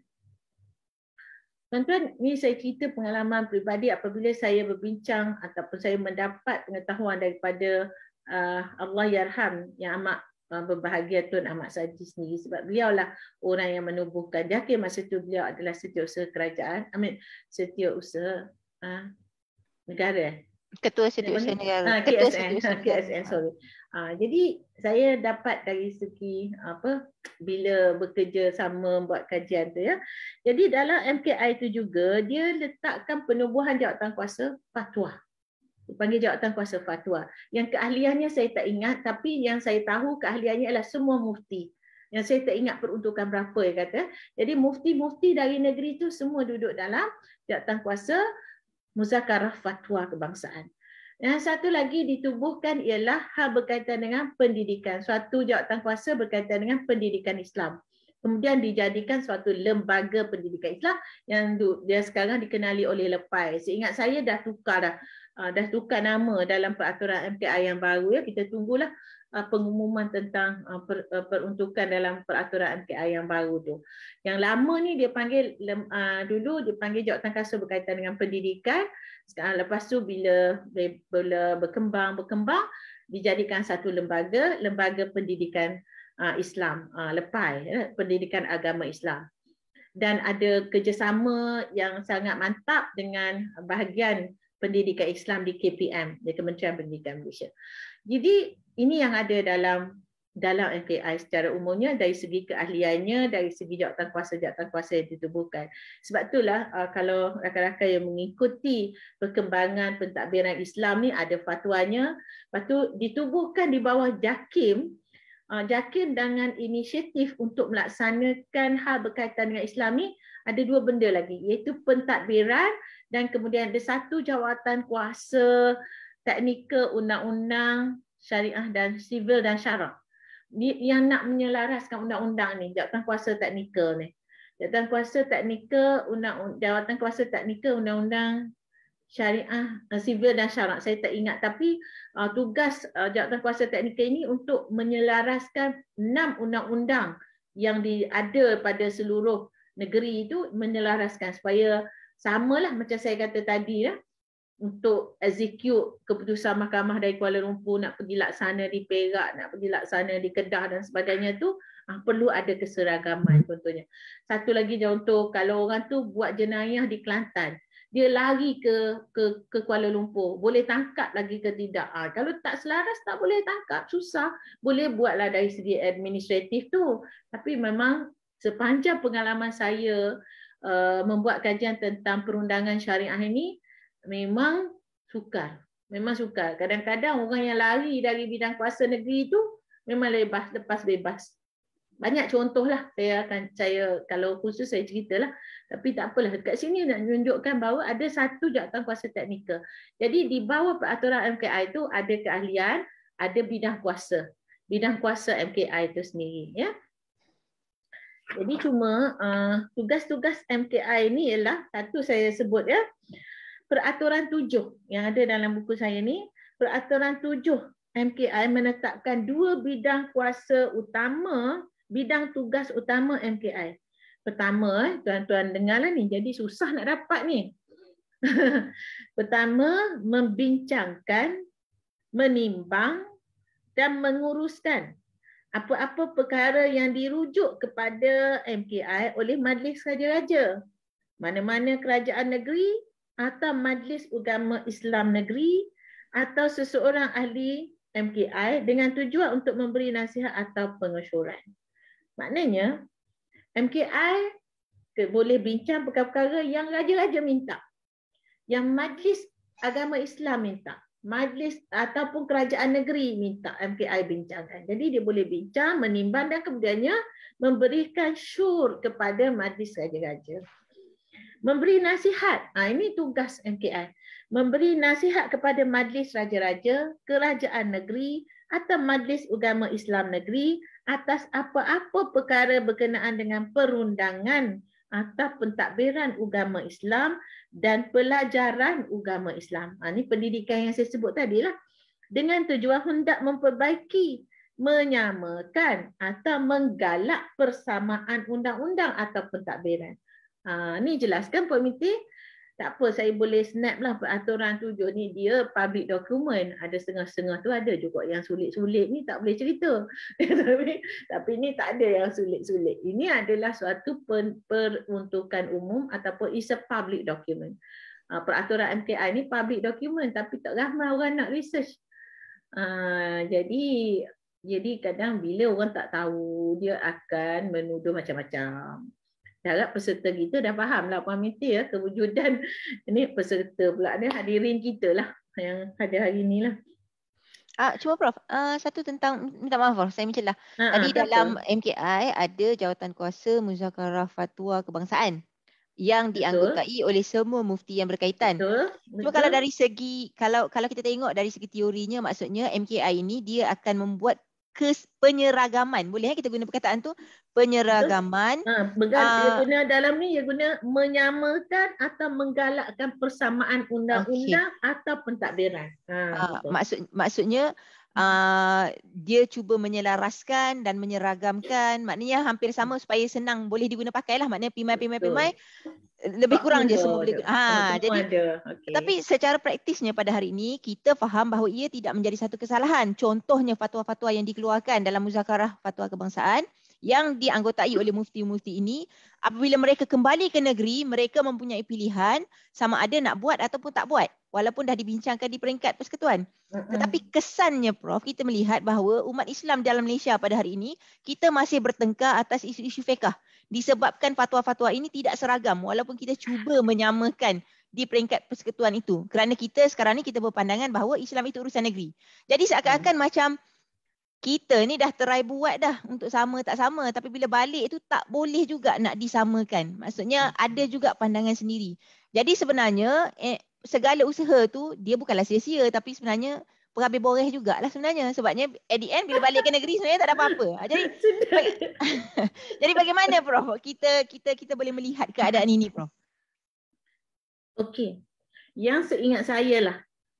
Tuan-tuan, ini saya cerita pengalaman peribadi apabila saya berbincang ataupun saya mendapat pengetahuan daripada uh, Allah Yarham yang amat uh, berbahagia Tuan Ahmad Saji sendiri sebab beliau lah orang yang menubuhkan Jakim masa itu beliau adalah setiausaha kerajaan, I amin mean, setiausaha uh, negara. Ketua Setiausaha Negara. Ha, KSN. Ketua KSN, Negara. KSN, sorry. Ha, jadi saya dapat dari segi apa bila bekerja sama buat kajian tu ya. Jadi dalam MKI itu juga dia letakkan penubuhan jawatan kuasa fatwa. Dipanggil jawatan kuasa fatwa. Yang keahliannya saya tak ingat tapi yang saya tahu keahliannya adalah semua mufti. Yang saya tak ingat peruntukan berapa ya kata. Jadi mufti-mufti dari negeri itu semua duduk dalam jawatan kuasa muzakarah fatwa kebangsaan. Yang satu lagi ditubuhkan ialah hal berkaitan dengan pendidikan. Suatu jawatan kuasa berkaitan dengan pendidikan Islam. Kemudian dijadikan suatu lembaga pendidikan Islam yang dia sekarang dikenali oleh lepai. Seingat saya dah tukar dah. Uh, dah tukar nama dalam peraturan MPI yang baru ya kita tunggulah Uh, pengumuman tentang uh, uh, peruntukan dalam peraturan MKA yang baru tu. Yang lama ni dia panggil dulu dia panggil jawatan kasut berkaitan dengan pendidikan. Sekarang lepas tu bila bila berkembang berkembang dijadikan satu lembaga lembaga pendidikan Islam lepai eh, pendidikan agama Islam dan ada kerjasama yang sangat mantap dengan bahagian pendidikan Islam di KPM, di Kementerian Pendidikan Malaysia. Jadi ini yang ada dalam dalam MPI secara umumnya dari segi keahliannya, dari segi kuasa jawatankuasa kuasa yang ditubuhkan. Sebab itulah uh, kalau rakan-rakan yang mengikuti perkembangan pentadbiran Islam ni ada fatwanya, lepas tu ditubuhkan di bawah JAKIM, uh, JAKIM dengan inisiatif untuk melaksanakan hal berkaitan dengan Islam ni ada dua benda lagi iaitu pentadbiran dan kemudian ada satu jawatan kuasa teknikal undang-undang syariah dan sivil dan syarak yang nak menyelaraskan undang-undang ni jawatan kuasa teknikal ni jawatan kuasa teknikal undang jawatan kuasa teknikal undang-undang syariah eh, sivil dan syarak saya tak ingat tapi eh, tugas eh, jawatan kuasa teknikal ini untuk menyelaraskan enam undang-undang yang ada pada seluruh negeri itu menyelaraskan supaya sama lah macam saya kata tadi lah untuk execute keputusan mahkamah dari Kuala Lumpur nak pergi laksana di Perak, nak pergi laksana di Kedah dan sebagainya tu ah, perlu ada keseragaman hmm. contohnya. Satu lagi contoh kalau orang tu buat jenayah di Kelantan, dia lari ke ke ke Kuala Lumpur, boleh tangkap lagi ke tidak? Ah, kalau tak selaras tak boleh tangkap, susah. Boleh buatlah dari segi administratif tu. Tapi memang sepanjang pengalaman saya Eh, membuat kajian tentang perundangan syariah ini memang sukar. Memang sukar. Kadang-kadang orang yang lari dari bidang kuasa negeri itu memang lepas lepas bebas. Banyak contoh lah saya akan saya kalau khusus saya ceritalah tapi tak apalah dekat sini nak tunjukkan bahawa ada satu jawatan kuasa teknikal. Jadi di bawah peraturan MKI itu ada keahlian, ada bidang kuasa. Bidang kuasa MKI itu sendiri ya. Jadi cuma ah, tugas-tugas uh, MKI ini ialah satu saya sebut ya. Peraturan tujuh yang ada dalam buku saya ini peraturan tujuh MKI menetapkan dua bidang kuasa utama, bidang tugas utama MKI. Pertama, eh, tuan-tuan dengarlah ni, jadi susah nak dapat ni. Pertama, membincangkan, menimbang dan menguruskan apa-apa perkara yang dirujuk kepada MPI oleh Majlis Raja-Raja. Mana-mana kerajaan negeri atau Majlis agama Islam Negeri atau seseorang ahli MPI dengan tujuan untuk memberi nasihat atau pengesyuran. Maknanya, MKI boleh bincang perkara-perkara yang raja-raja minta. Yang majlis agama Islam minta majlis ataupun kerajaan negeri minta MPI bincangkan. Jadi dia boleh bincang, menimbang dan kemudiannya memberikan syur kepada majlis raja-raja. Memberi nasihat, ha, ini tugas MKI. Memberi nasihat kepada majlis raja-raja, kerajaan negeri atau majlis agama Islam negeri atas apa-apa perkara berkenaan dengan perundangan atas pentadbiran agama Islam dan pelajaran agama Islam. Ha, ini pendidikan yang saya sebut tadi lah. Dengan tujuan hendak memperbaiki, menyamakan atau menggalak persamaan undang-undang atau pentadbiran. Ha, ini jelaskan Puan tak apa saya boleh snap lah peraturan tujuh ni dia public document ada setengah-setengah tu ada juga yang sulit-sulit ni tak boleh cerita tapi tapi ni tak ada yang sulit-sulit ini adalah suatu per, peruntukan umum ataupun is a public document ah, peraturan MKI ni public document tapi tak ramai orang nak research ah, jadi jadi kadang bila orang tak tahu dia akan menuduh macam-macam harap peserta kita dah faham lah Puan Miti ya, kewujudan ini peserta pula ada hadirin kita lah yang ada hari ni lah. Ah, cuma Prof, uh, satu tentang, minta maaf Prof, saya mencelah. Ha, Tadi betul. Ah, dalam MKI ada jawatan kuasa muzakarah fatwa kebangsaan yang dianggotai betul. oleh semua mufti yang berkaitan. Betul. Cuma betul. kalau dari segi, kalau kalau kita tengok dari segi teorinya maksudnya MKI ini dia akan membuat kes, penyeragaman. Boleh kan kita guna perkataan tu? Penyeragaman. Ha, mengganti, uh, dia guna dalam ni, dia guna menyamakan atau menggalakkan persamaan undang-undang okay. atau pentadbiran. Ha, uh, maksud, maksudnya, uh, dia cuba menyelaraskan dan menyeragamkan. Maknanya hampir sama hmm. supaya senang boleh diguna pakai Maknanya pimai, pimai, pimai lebih kurang je semua boleh ha jadi Okay. tapi secara praktisnya pada hari ini kita faham bahawa ia tidak menjadi satu kesalahan contohnya fatwa-fatwa yang dikeluarkan dalam muzakarah fatwa kebangsaan yang dianggotai oleh mufti-mufti ini apabila mereka kembali ke negeri mereka mempunyai pilihan sama ada nak buat ataupun tak buat walaupun dah dibincangkan di peringkat persekutuan tetapi kesannya prof kita melihat bahawa umat Islam dalam Malaysia pada hari ini kita masih bertengkar atas isu-isu fiqh disebabkan fatwa-fatwa ini tidak seragam walaupun kita cuba menyamakan di peringkat persekutuan itu kerana kita sekarang ni kita berpandangan bahawa Islam itu urusan negeri. Jadi seakan-akan hmm. macam kita ni dah terai buat dah untuk sama tak sama tapi bila balik itu tak boleh juga nak disamakan. Maksudnya hmm. ada juga pandangan sendiri. Jadi sebenarnya eh, segala usaha tu dia bukanlah sia-sia tapi sebenarnya perhabis boreh jugalah sebenarnya sebabnya at the end bila balik ke negeri sebenarnya tak ada apa-apa. Ah, jadi baga- Jadi bagaimana prof? Kita kita kita boleh melihat keadaan ini prof. Okey. Yang seingat saya lah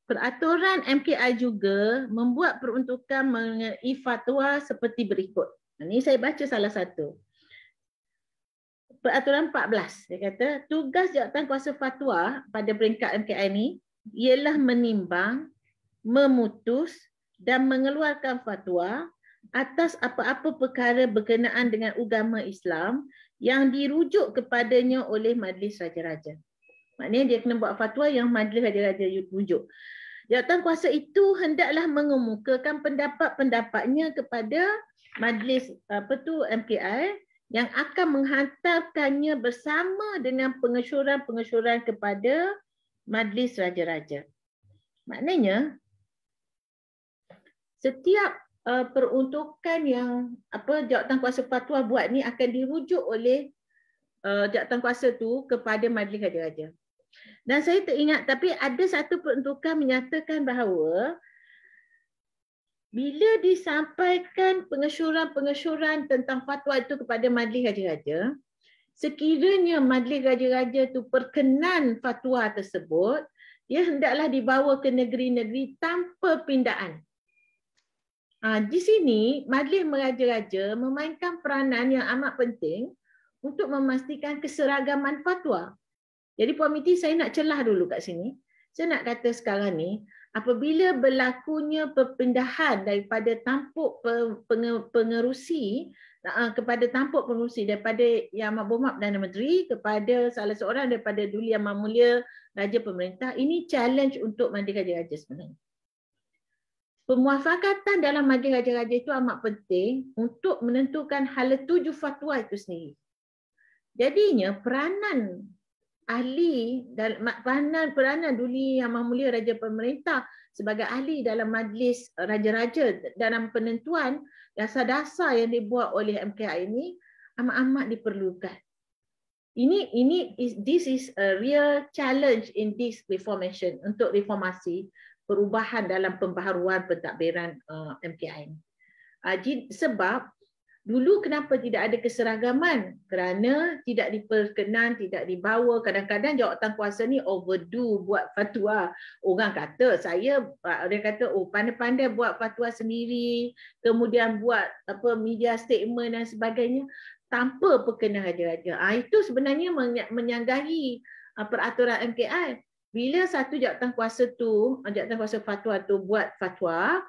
peraturan MKI juga membuat peruntukan mengenai fatwa seperti berikut. Ini saya baca salah satu. Peraturan 14 dia kata tugas jawatan kuasa fatwa pada peringkat MKI ini ialah menimbang memutus dan mengeluarkan fatwa atas apa-apa perkara berkenaan dengan agama Islam yang dirujuk kepadanya oleh majlis raja-raja. Maknanya dia kena buat fatwa yang majlis raja-raja rujuk. Jawatan kuasa itu hendaklah mengemukakan pendapat-pendapatnya kepada majlis apa tu MPI yang akan menghantarkannya bersama dengan pengesyuran-pengesyuran kepada majlis raja-raja. Maknanya setiap uh, peruntukan yang apa jawatan kuasa fatwa buat ni akan dirujuk oleh uh, jawatan kuasa tu kepada majlis raja-raja. Dan saya teringat tapi ada satu peruntukan menyatakan bahawa bila disampaikan pengesyuran-pengesyuran tentang fatwa itu kepada majlis raja-raja, sekiranya majlis raja-raja itu perkenan fatwa tersebut, dia hendaklah dibawa ke negeri-negeri tanpa pindaan. Ah, di sini majlis meraja-raja memainkan peranan yang amat penting untuk memastikan keseragaman fatwa. Jadi Puan Miti saya nak celah dulu kat sini. Saya nak kata sekarang ni apabila berlakunya perpindahan daripada tampuk pengerusi ah, kepada tampuk pengerusi daripada Yang Amat Bomab dan Menteri kepada salah seorang daripada Duli Yang Mulia Raja Pemerintah ini challenge untuk mandi kerja raja sebenarnya pemuafakatan dalam majlis raja-raja itu amat penting untuk menentukan hala tuju fatwa itu sendiri. Jadinya peranan ahli dalam peranan peranan duli yang maha mulia raja pemerintah sebagai ahli dalam majlis raja-raja dalam penentuan dasar-dasar yang dibuat oleh MKA ini amat-amat diperlukan. Ini ini is, this is a real challenge in this reformation untuk reformasi perubahan dalam pembaharuan pentadbiran uh, MKIM. Uh, sebab dulu kenapa tidak ada keseragaman? Kerana tidak diperkenan, tidak dibawa. Kadang-kadang jawatan kuasa ni overdue buat fatwa. Orang kata, saya uh, dia kata oh pandai-pandai buat fatwa sendiri, kemudian buat apa media statement dan sebagainya tanpa perkenan raja-raja. Ah, itu sebenarnya menyanggahi uh, peraturan MKI bila satu jabatan kuasa tu ah, jabatan kuasa fatwa tu buat fatwa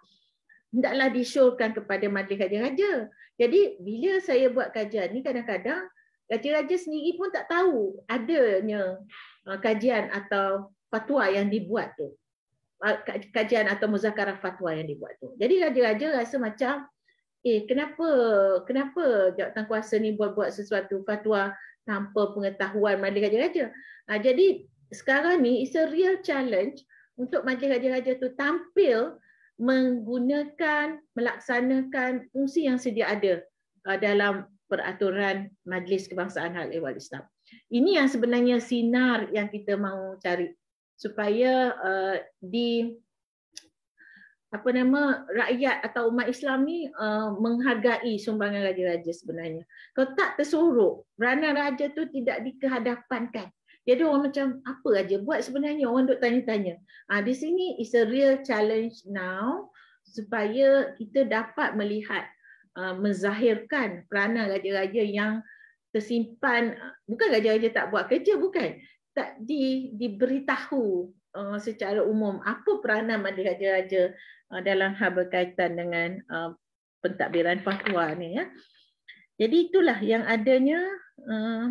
hendaklah disyorkan kepada majlis kajian raja jadi bila saya buat kajian ni kadang-kadang raja-raja sendiri pun tak tahu adanya ah, kajian atau fatwa yang dibuat tu ah, kajian atau muzakarah fatwa yang dibuat tu jadi raja-raja rasa macam eh kenapa kenapa jabatan kuasa ni buat-buat sesuatu fatwa tanpa pengetahuan majlis kajian raja ha, jadi sekarang ni is a real challenge untuk majlis raja-raja tu tampil menggunakan melaksanakan fungsi yang sedia ada uh, dalam peraturan Majlis Kebangsaan Hal Ehwal Islam. Ini yang sebenarnya sinar yang kita mahu cari supaya uh, di apa nama rakyat atau umat Islam ni uh, menghargai sumbangan raja-raja sebenarnya. Kalau tak tersuruh, ranah raja tu tidak dikehadapankan. Jadi orang macam apa aja buat sebenarnya orang duk tanya-tanya. Ah di sini is a real challenge now supaya kita dapat melihat uh, menzahirkan peranan raja-raja yang tersimpan bukan raja-raja tak buat kerja bukan tak di diberitahu uh, secara umum apa peranan mandi raja-raja uh, dalam hal berkaitan dengan uh, pentadbiran fatwa ni ya. Jadi itulah yang adanya uh,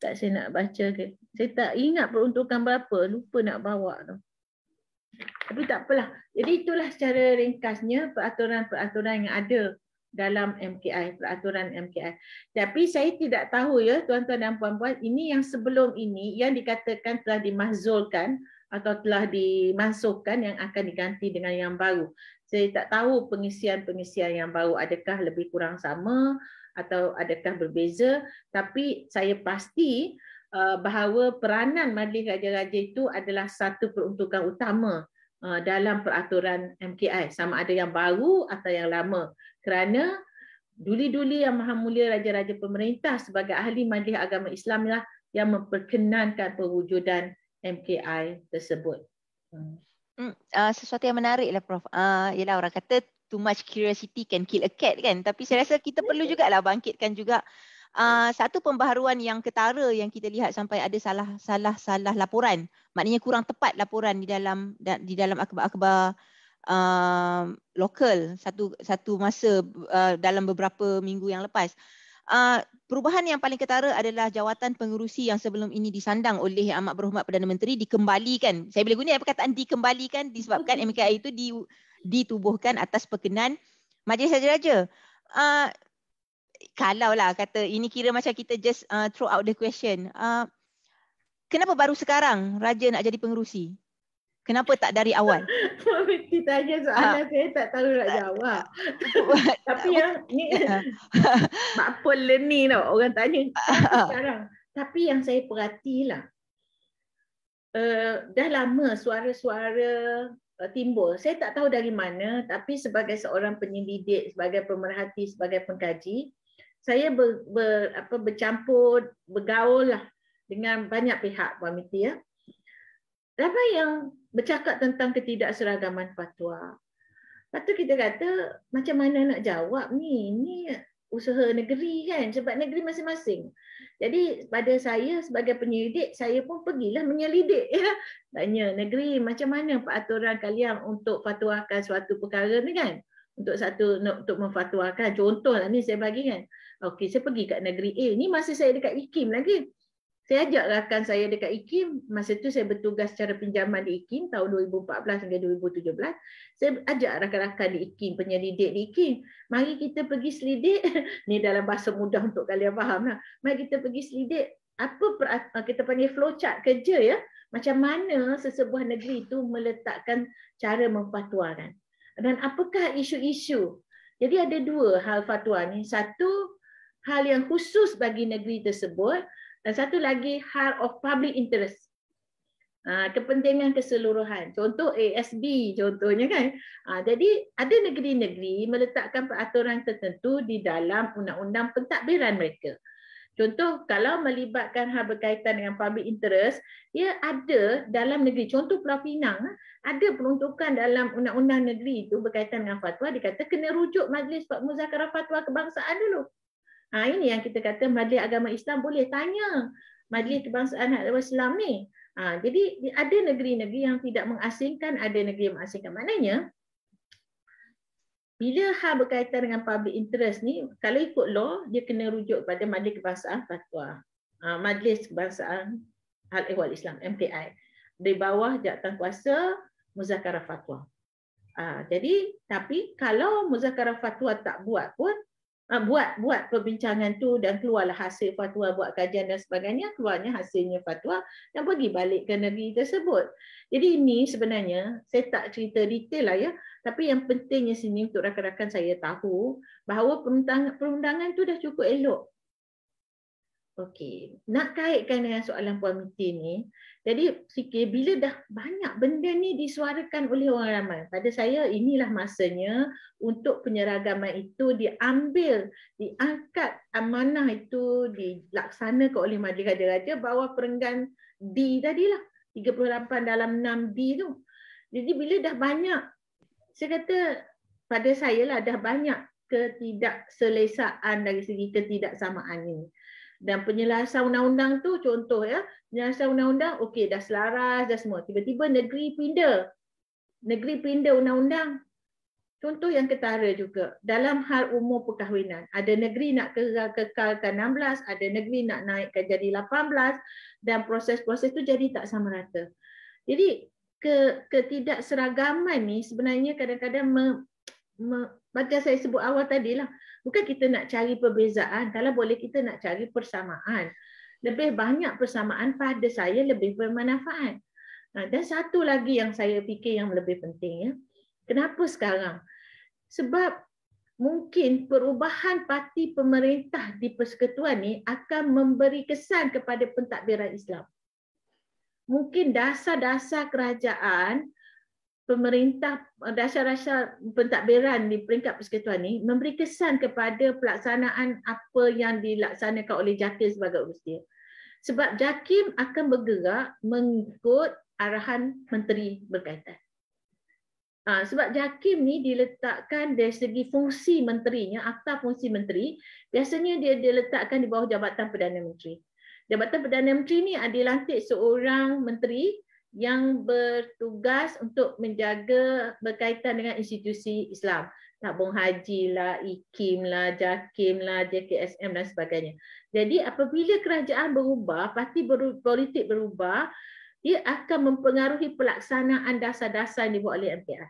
tak saya nak baca ke. Saya tak ingat peruntukan berapa, lupa nak bawa tu. Tapi tak apalah. Jadi itulah secara ringkasnya peraturan-peraturan yang ada dalam MKI, peraturan MKI. Tapi saya tidak tahu ya tuan-tuan dan puan-puan, ini yang sebelum ini yang dikatakan telah dimahzulkan atau telah dimasukkan yang akan diganti dengan yang baru. Saya tak tahu pengisian-pengisian yang baru adakah lebih kurang sama atau adakah berbeza tapi saya pasti uh, bahawa peranan majlis raja-raja itu adalah satu peruntukan utama uh, dalam peraturan MKI sama ada yang baru atau yang lama kerana duli-duli yang maha mulia raja-raja pemerintah sebagai ahli majlis agama Islam lah yang memperkenankan perwujudan MKI tersebut. Hmm. hmm. Uh, sesuatu yang menarik lah Prof. Uh, yelah orang kata too much curiosity can kill a cat kan tapi saya rasa kita perlu juga lah bangkitkan juga Uh, satu pembaharuan yang ketara yang kita lihat sampai ada salah salah salah laporan maknanya kurang tepat laporan di dalam di dalam akhbar-akhbar uh, lokal satu satu masa uh, dalam beberapa minggu yang lepas uh, perubahan yang paling ketara adalah jawatan pengurusi yang sebelum ini disandang oleh Amat Berhormat Perdana Menteri dikembalikan saya boleh guna perkataan dikembalikan disebabkan MKI itu di ditubuhkan atas perkenan majlis raja-raja. Ah, kalau lah kata ini kira macam kita just uh, throw out the question. Uh, kenapa baru sekarang raja nak jadi pengerusi? Kenapa tak dari awal? Mesti tanya soalan uh, saya tak tahu nak jawab. Uh, Tapi uh, yang ni uh, apa leni tau orang tanya uh, sekarang. Tapi yang saya perhatilah uh, dah lama suara-suara Eh, timbul. Saya tak tahu dari mana tapi sebagai seorang penyelidik, sebagai pemerhati, sebagai pengkaji, saya ber, ber apa bercampur, bergaul lah dengan banyak pihak Puan Miti ya. Ramai yang bercakap tentang ketidakseragaman fatwa. Lepas kita kata macam mana nak jawab ni? Ni usaha negeri kan sebab negeri masing-masing. Jadi pada saya sebagai penyelidik saya pun pergilah menyelidik ya. Tanya negeri macam mana peraturan kalian untuk fatwakan suatu perkara ni kan? Untuk satu untuk memfatwakan contohlah ni saya bagi kan. Okey saya pergi kat negeri A. Ni masa saya dekat IKIM lagi saya ajak rakan saya dekat IKIM, masa tu saya bertugas secara pinjaman di IKIM tahun 2014 hingga 2017. Saya ajak rakan-rakan di IKIM, penyelidik di IKIM, mari kita pergi selidik, ni dalam bahasa mudah untuk kalian faham, lah. mari kita pergi selidik, apa per, ah, kita panggil flowchart kerja ya, macam mana sesebuah negeri itu meletakkan cara memfatwakan. Dan apakah isu-isu? Jadi ada dua hal fatwa ni. Satu, hal yang khusus bagi negeri tersebut, dan satu lagi, hal of public interest. Ah, kepentingan keseluruhan. Contoh ASB contohnya kan. Ah, jadi ada negeri-negeri meletakkan peraturan tertentu di dalam undang-undang pentadbiran mereka. Contoh kalau melibatkan hal berkaitan dengan public interest, ia ada dalam negeri. Contoh Pulau Pinang, ada peruntukan dalam undang-undang negeri itu berkaitan dengan fatwa, dikata kena rujuk majlis buat muzakarah fatwa kebangsaan dulu. Ha, ini yang kita kata Majlis Agama Islam boleh tanya Majlis Kebangsaan Hak Islam ni. Ha, jadi ada negeri-negeri yang tidak mengasingkan, ada negeri yang mengasingkan. Maknanya, bila hal berkaitan dengan public interest ni, kalau ikut law, dia kena rujuk pada Majlis Kebangsaan Fatwa. Ha, Majlis Kebangsaan Hal Ehwal Islam, MKI. Di bawah jatuh kuasa Muzakarah Fatwa. Ha, jadi, tapi kalau Muzakarah Fatwa tak buat pun, Ah, buat buat perbincangan tu dan keluarlah hasil fatwa buat kajian dan sebagainya keluarnya hasilnya fatwa dan pergi balik ke negeri tersebut jadi ini sebenarnya saya tak cerita detail lah ya tapi yang pentingnya sini untuk rakan-rakan saya tahu bahawa perundangan, perundangan tu dah cukup elok Okey, nak kaitkan dengan soalan Puan Miti ni, jadi fikir bila dah banyak benda ni disuarakan oleh orang ramai, pada saya inilah masanya untuk penyeragaman itu diambil, diangkat amanah itu dilaksanakan oleh Majlis Raja-Raja bawah perenggan D tadilah, 38 dalam 6 D tu. Jadi bila dah banyak, saya kata pada saya lah dah banyak ketidakselesaan dari segi ketidaksamaan ini dan penyelesaian undang-undang tu contoh ya penyelesaian undang-undang okey dah selaras dah semua tiba-tiba negeri pindah negeri pindah undang-undang contoh yang ketara juga dalam hal umur perkahwinan ada negeri nak kekal ke 16 ada negeri nak naikkan jadi 18 dan proses-proses tu jadi tak sama rata jadi ke ketidakseragaman ni sebenarnya kadang-kadang me, macam saya sebut awal tadi lah Bukan kita nak cari perbezaan, kalau boleh kita nak cari persamaan. Lebih banyak persamaan pada saya lebih bermanfaat. Ha, dan satu lagi yang saya fikir yang lebih penting ya. Kenapa sekarang? Sebab mungkin perubahan parti pemerintah di persekutuan ni akan memberi kesan kepada pentadbiran Islam. Mungkin dasar-dasar kerajaan pemerintah rasa-rasa eh, dasar pentadbiran di peringkat persekutuan ini memberi kesan kepada pelaksanaan apa yang dilaksanakan oleh JAKIM sebagai usia. Sebab JAKIM akan bergerak mengikut arahan menteri berkaitan. Ha, sebab JAKIM ni diletakkan dari segi fungsi menterinya, akta fungsi menteri, biasanya dia diletakkan di bawah Jabatan Perdana Menteri. Jabatan Perdana Menteri ni dilantik seorang menteri yang bertugas untuk menjaga berkaitan dengan institusi Islam. Tabung Haji lah, IKIM lah, JAKIM lah, JKSM dan sebagainya. Jadi apabila kerajaan berubah, parti politik berubah, ia akan mempengaruhi pelaksanaan dasar-dasar yang dibuat oleh MPR.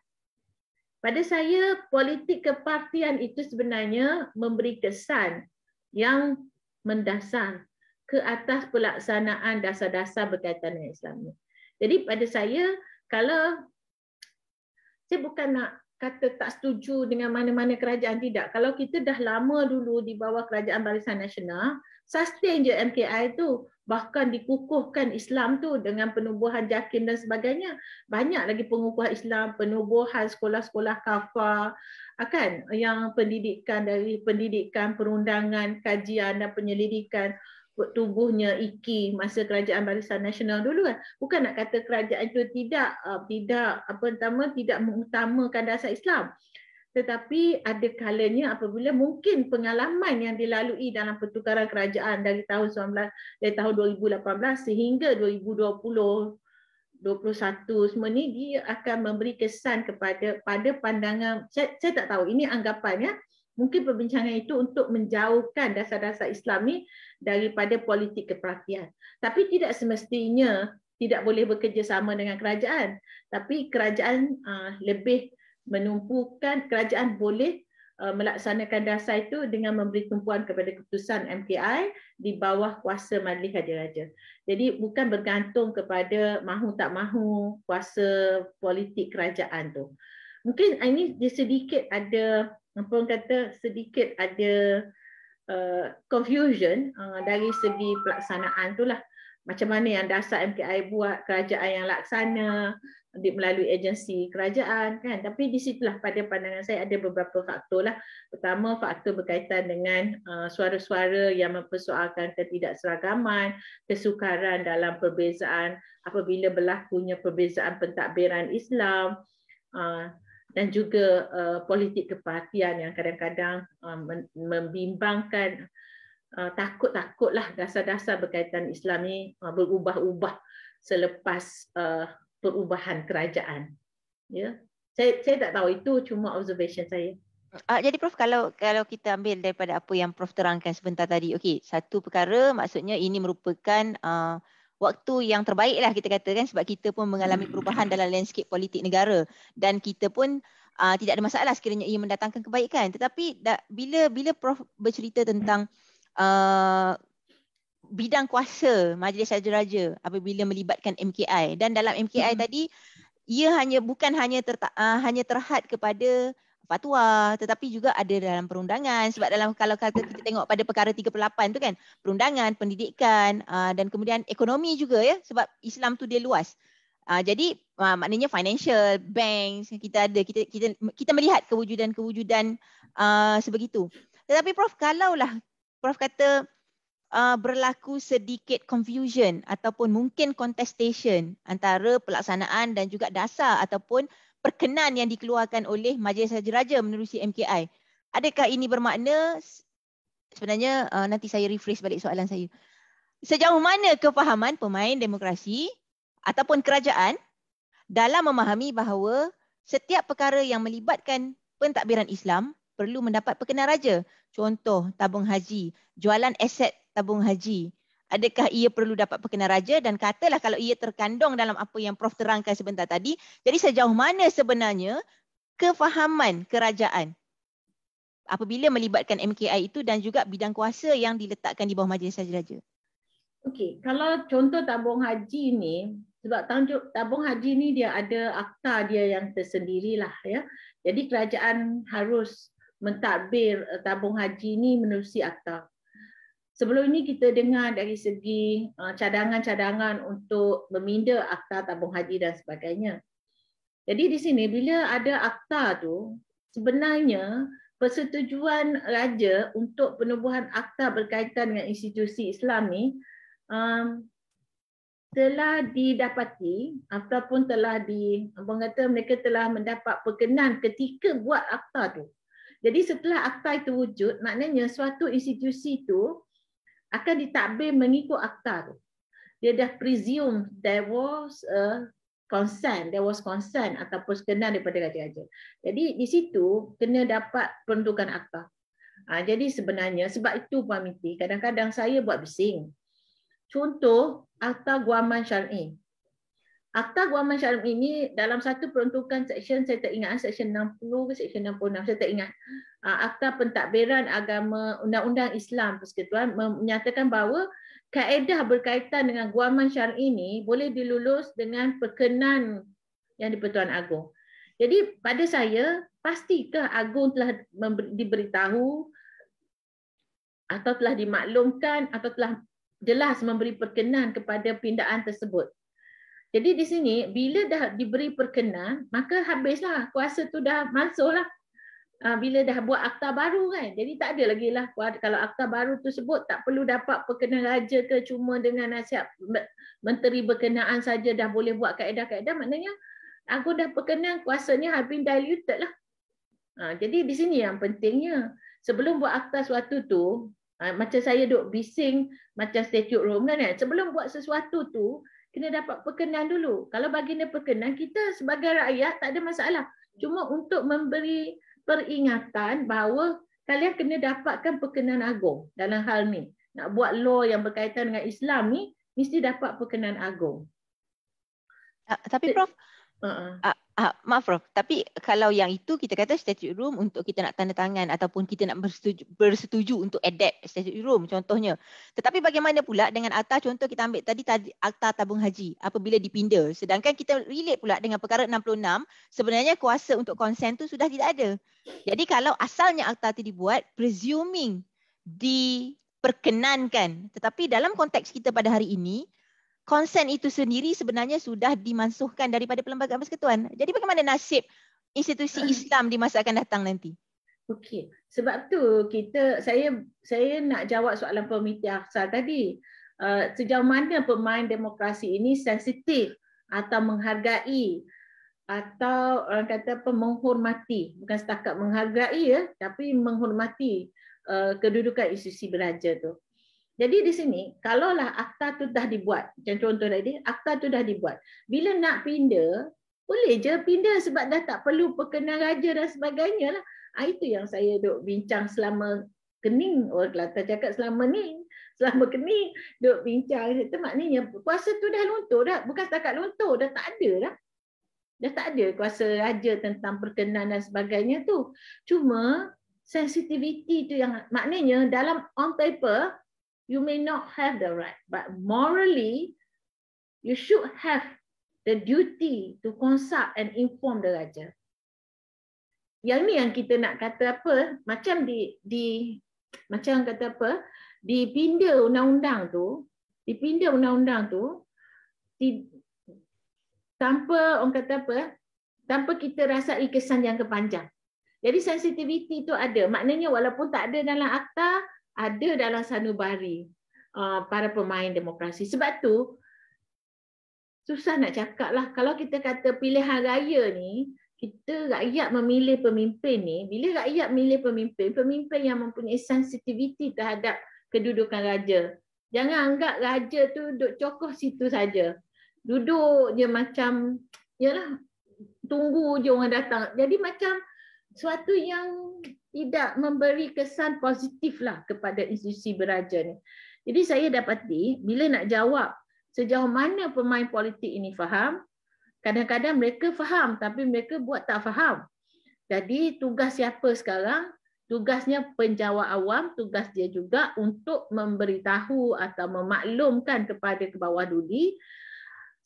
Pada saya, politik kepartian itu sebenarnya memberi kesan yang mendasar ke atas pelaksanaan dasar-dasar berkaitan dengan Islam. Jadi pada saya kalau saya bukan nak kata tak setuju dengan mana-mana kerajaan tidak. Kalau kita dah lama dulu di bawah kerajaan Barisan Nasional, sustain je MKI tu. Bahkan dikukuhkan Islam tu dengan penubuhan jakim dan sebagainya. Banyak lagi pengukuhan Islam, penubuhan sekolah-sekolah kafar, akan ah, yang pendidikan dari pendidikan perundangan, kajian dan penyelidikan tubuhnya IKI masa kerajaan Barisan Nasional dulu kan. Bukan nak kata kerajaan itu tidak uh, tidak apa pertama tidak mengutamakan dasar Islam. Tetapi ada kalanya apabila mungkin pengalaman yang dilalui dalam pertukaran kerajaan dari tahun 19 dari tahun 2018 sehingga 2020 21 semua ni dia akan memberi kesan kepada pada pandangan saya, saya tak tahu ini anggapannya mungkin perbincangan itu untuk menjauhkan dasar-dasar Islam ini daripada politik kepartian. Tapi tidak semestinya tidak boleh bekerjasama dengan kerajaan. Tapi kerajaan ah, lebih menumpukan, kerajaan boleh ah, melaksanakan dasar itu dengan memberi tumpuan kepada keputusan MKI di bawah kuasa Majlis Raja-Raja. Jadi bukan bergantung kepada mahu tak mahu kuasa politik kerajaan tu. Mungkin ah, ini sedikit ada orang kata sedikit ada uh, confusion uh, dari segi pelaksanaan tu lah. Macam mana yang dasar MKI buat, kerajaan yang laksana melalui agensi kerajaan kan. Tapi di situlah pada pandangan saya ada beberapa faktor lah. Pertama faktor berkaitan dengan uh, suara-suara yang mempersoalkan ketidakseragaman, kesukaran dalam perbezaan apabila berlakunya perbezaan pentadbiran Islam. Uh, dan juga uh, politik kepartian yang kadang-kadang uh, membimbangkan uh, takut-takutlah dasar-dasar berkaitan Islam ini uh, berubah-ubah selepas uh, perubahan kerajaan. Ya. Saya saya tak tahu itu cuma observation saya. Uh, jadi prof kalau kalau kita ambil daripada apa yang prof terangkan sebentar tadi okey satu perkara maksudnya ini merupakan uh, waktu yang terbaik lah kita kata kan sebab kita pun mengalami hmm. perubahan dalam landscape politik negara dan kita pun uh, tidak ada masalah sekiranya ia mendatangkan kebaikan tetapi da, bila bila prof bercerita tentang uh, bidang kuasa Majlis Raja-Raja apabila melibatkan MKI dan dalam MKI hmm. tadi ia hanya bukan hanya ter, uh, ah, hanya terhad kepada fatwa tetapi juga ada dalam perundangan sebab dalam kalau kata kita tengok pada perkara 38 tu kan perundangan pendidikan uh, dan kemudian ekonomi juga ya sebab Islam tu dia luas uh, jadi uh, maknanya financial banks kita ada kita kita kita melihat kewujudan-kewujudan uh, sebegitu tetapi prof kalaulah prof kata Uh, berlaku sedikit confusion ataupun mungkin contestation antara pelaksanaan dan juga dasar ataupun perkenan yang dikeluarkan oleh Majlis Raja-Raja menerusi MKI. Adakah ini bermakna sebenarnya uh, nanti saya rephrase balik soalan saya. Sejauh mana kefahaman pemain demokrasi ataupun kerajaan dalam memahami bahawa setiap perkara yang melibatkan pentadbiran Islam perlu mendapat perkenan raja. Contoh tabung haji, jualan aset tabung haji, adakah ia perlu dapat perkenan raja dan katalah kalau ia terkandung dalam apa yang prof terangkan sebentar tadi jadi sejauh mana sebenarnya kefahaman kerajaan apabila melibatkan MKI itu dan juga bidang kuasa yang diletakkan di bawah majlis saja. raja okey kalau contoh tabung haji ni sebab tanjuk tabung haji ni dia ada akta dia yang tersendirilah ya jadi kerajaan harus mentadbir eh, tabung haji ni menerusi akta Sebelum ini kita dengar dari segi uh, cadangan-cadangan untuk meminda akta tabung haji dan sebagainya. Jadi di sini bila ada akta tu, sebenarnya persetujuan raja untuk penubuhan akta berkaitan dengan institusi Islam ni um, telah didapati ataupun telah di apa kata mereka telah mendapat perkenan ketika buat akta tu. Jadi setelah akta itu wujud, maknanya suatu institusi itu akan ditakbir mengikut akta tu. Dia dah presume there was a consent, there was consent ataupun sekenan daripada raja-raja. Jadi di situ kena dapat peruntukan akta. Ha, jadi sebenarnya sebab itu Puan Miti, kadang-kadang saya buat bising. Contoh akta guaman syar'i. Akta Guaman Syarim ini dalam satu peruntukan seksyen saya tak ingat seksyen 60 ke seksyen 66 saya tak ingat. Akta ah, Pentadbiran Agama Undang-Undang Islam Persekutuan menyatakan bahawa kaedah berkaitan dengan Guaman Syarim ini boleh dilulus dengan perkenan yang di-Pertuan Jadi pada saya pastikah Agong telah diberitahu atau telah dimaklumkan atau telah jelas memberi perkenan kepada pindaan tersebut. Jadi di sini bila dah diberi perkenan, maka habislah kuasa tu dah masuklah. Ah bila dah buat akta baru kan. Jadi tak ada lagi lah kalau akta baru tu sebut tak perlu dapat perkenan raja ke cuma dengan nasihat menteri berkenaan saja dah boleh buat kaedah-kaedah maknanya aku dah perkenan kuasanya have been diluted lah. Ah, jadi di sini yang pentingnya sebelum buat akta suatu tu ah, macam saya duk bising macam statute room kan, kan? sebelum buat sesuatu tu kena dapat perkenan dulu. Kalau baginda perkenan, kita sebagai rakyat tak ada masalah. Cuma untuk memberi peringatan bahawa kalian kena dapatkan perkenan agung dalam hal ni. Nak buat law yang berkaitan dengan Islam ni, mesti dapat perkenan agung. tapi Prof, Uh-uh. Uh, uh, maaf Prof, tapi kalau yang itu kita kata statute room untuk kita nak tanda tangan ataupun kita nak bersetuju, bersetuju untuk adapt statute room contohnya. Tetapi bagaimana pula dengan akta contoh kita ambil tadi akta tabung haji apabila dipindah. Sedangkan kita relate pula dengan perkara 66, sebenarnya kuasa untuk consent tu sudah tidak ada. Jadi kalau asalnya akta itu dibuat, presuming diperkenankan. Tetapi dalam konteks kita pada hari ini, konsen itu sendiri sebenarnya sudah dimansuhkan daripada perlembagaan persekutuan. Jadi bagaimana nasib institusi hmm. Islam di masa akan datang nanti? Okey. Sebab tu kita saya saya nak jawab soalan Pemiti Aksar tadi. Uh, sejauh mana pemain demokrasi ini sensitif atau menghargai atau orang kata apa menghormati bukan setakat menghargai ya tapi menghormati uh, kedudukan institusi beraja tu. Jadi di sini, kalaulah akta tu dah dibuat, macam contoh tadi, akta tu dah dibuat. Bila nak pindah, boleh je pindah sebab dah tak perlu perkenan raja dan sebagainya. Lah. Ha, itu yang saya dok bincang selama kening, orang oh, Kelantan cakap selama ni, selama kening, duk bincang. Itu maknanya kuasa tu dah luntur dah, bukan setakat luntur, dah tak ada dah. Dah tak ada kuasa raja tentang perkenan dan sebagainya tu. Cuma sensitiviti tu yang maknanya dalam on paper, you may not have the right, but morally, you should have the duty to consult and inform the raja. Yang ni yang kita nak kata apa, macam di, di macam kata apa, dipindah undang-undang tu, dipindah undang-undang tu, di, tanpa orang kata apa, tanpa kita rasa kesan yang kepanjang. Jadi sensitiviti itu ada. Maknanya walaupun tak ada dalam akta, ada dalam sanubari uh, para pemain demokrasi. Sebab tu susah nak cakap lah. Kalau kita kata pilihan raya ni, kita rakyat memilih pemimpin ni, bila rakyat memilih pemimpin, pemimpin yang mempunyai sensitiviti terhadap kedudukan raja. Jangan anggap raja tu duduk cokoh situ saja. Duduk je macam, yalah, tunggu je orang datang. Jadi macam suatu yang tidak memberi kesan positiflah kepada institusi beraja ni. Jadi saya dapati bila nak jawab sejauh mana pemain politik ini faham, kadang-kadang mereka faham tapi mereka buat tak faham. Jadi tugas siapa sekarang? Tugasnya penjawab awam, tugas dia juga untuk memberitahu atau memaklumkan kepada kebawah bawah duli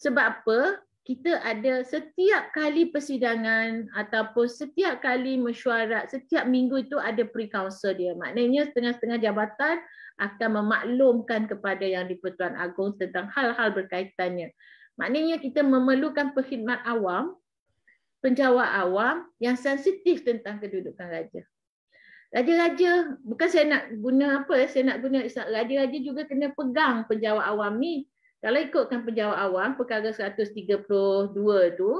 sebab apa kita ada setiap kali persidangan ataupun setiap kali mesyuarat, setiap minggu itu ada pre counsel dia. Maknanya setengah-setengah jabatan akan memaklumkan kepada Yang di-Pertuan Agong tentang hal-hal berkaitannya. Maknanya kita memerlukan perkhidmat awam, penjawab awam yang sensitif tentang kedudukan raja. Raja-raja, bukan saya nak guna apa, saya nak guna raja-raja juga kena pegang penjawab awam ni kalau ikutkan penjawab awam perkara 132 tu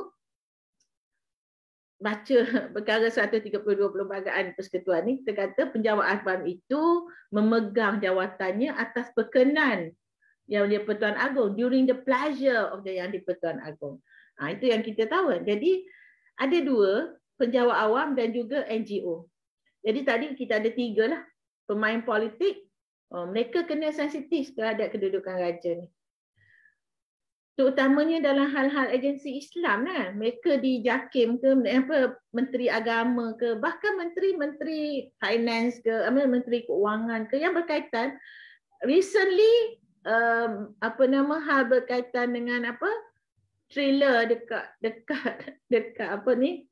baca perkara 132 perlembagaan persekutuan ni kita kata penjawab awam itu memegang jawatannya atas perkenan yang dia Pertuan agung during the pleasure of the yang di Pertuan Agong. Ha, itu yang kita tahu. Kan. Jadi ada dua penjawab awam dan juga NGO. Jadi tadi kita ada tiga lah pemain politik. Oh, mereka kena sensitif terhadap kedudukan raja ni terutamanya dalam hal-hal agensi Islam kan mereka dijakim ke apa menteri agama ke bahkan menteri-menteri finance ke apa menteri kewangan ke yang berkaitan recently um, apa nama hal berkaitan dengan apa trailer dekat dekat dekat apa ni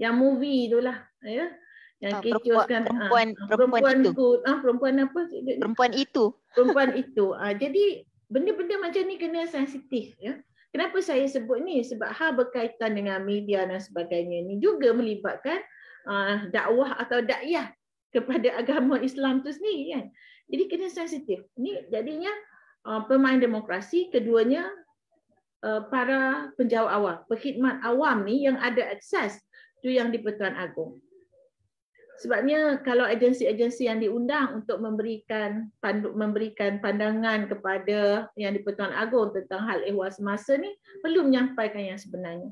yang movie itulah, ya yang ha, kecoh perempuan, perempuan, ah, perempuan, perempuan itu. Ku, ha, ah, perempuan apa? Perempuan itu. Perempuan itu. Ha, jadi benda-benda macam ni kena sensitif ya. Kenapa saya sebut ni? Sebab hal berkaitan dengan media dan sebagainya ni juga melibatkan uh, dakwah atau dakyah kepada agama Islam tu sendiri kan. Jadi kena sensitif. Ni jadinya uh, pemain demokrasi keduanya uh, para penjawab awam, pekhidmat awam ni yang ada akses tu yang di Pertuan Agong sebabnya kalau agensi-agensi yang diundang untuk memberikan pandu, memberikan pandangan kepada yang di-Pertuan Agong tentang hal ehwal semasa ni perlu menyampaikan yang sebenarnya.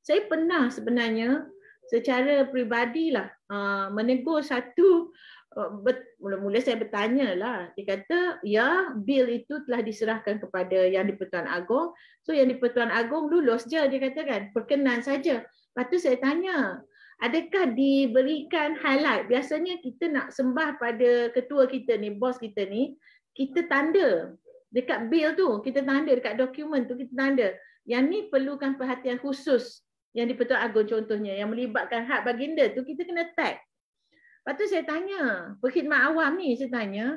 Saya pernah sebenarnya secara peribadilah ah, menegur satu ah, mula-mula saya bertanya lah dia kata ya bil itu telah diserahkan kepada yang di-Pertuan Agong so yang di-Pertuan Agong lulus je dia kata kan perkenan saja lepas tu saya tanya adakah diberikan highlight biasanya kita nak sembah pada ketua kita ni bos kita ni kita tanda dekat bill tu kita tanda dekat dokumen tu kita tanda yang ni perlukan perhatian khusus yang di Pertuan Agong contohnya yang melibatkan hak baginda tu kita kena tag lepas tu saya tanya perkhidmat awam ni saya tanya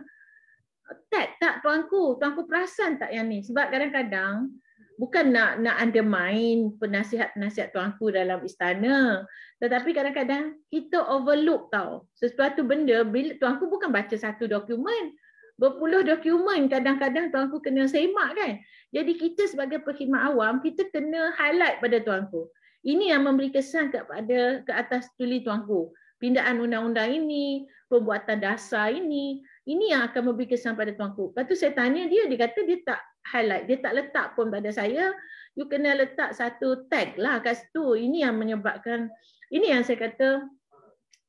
tag tak tuanku tuanku perasan tak yang ni sebab kadang-kadang bukan nak nak undermine penasihat-penasihat tuanku dalam istana tetapi kadang-kadang kita overlook tau sesuatu benda bila tuanku bukan baca satu dokumen berpuluh dokumen kadang-kadang tuanku kena semak kan jadi kita sebagai perkhidmat awam kita kena highlight pada tuanku ini yang memberi kesan kepada ke atas tuli tuanku pindaan undang-undang ini perbuatan dasar ini ini yang akan memberi kesan pada tuanku lepas tu saya tanya dia dia kata dia tak highlight. Dia tak letak pun pada saya. You kena letak satu tag lah kat situ. Ini yang menyebabkan, ini yang saya kata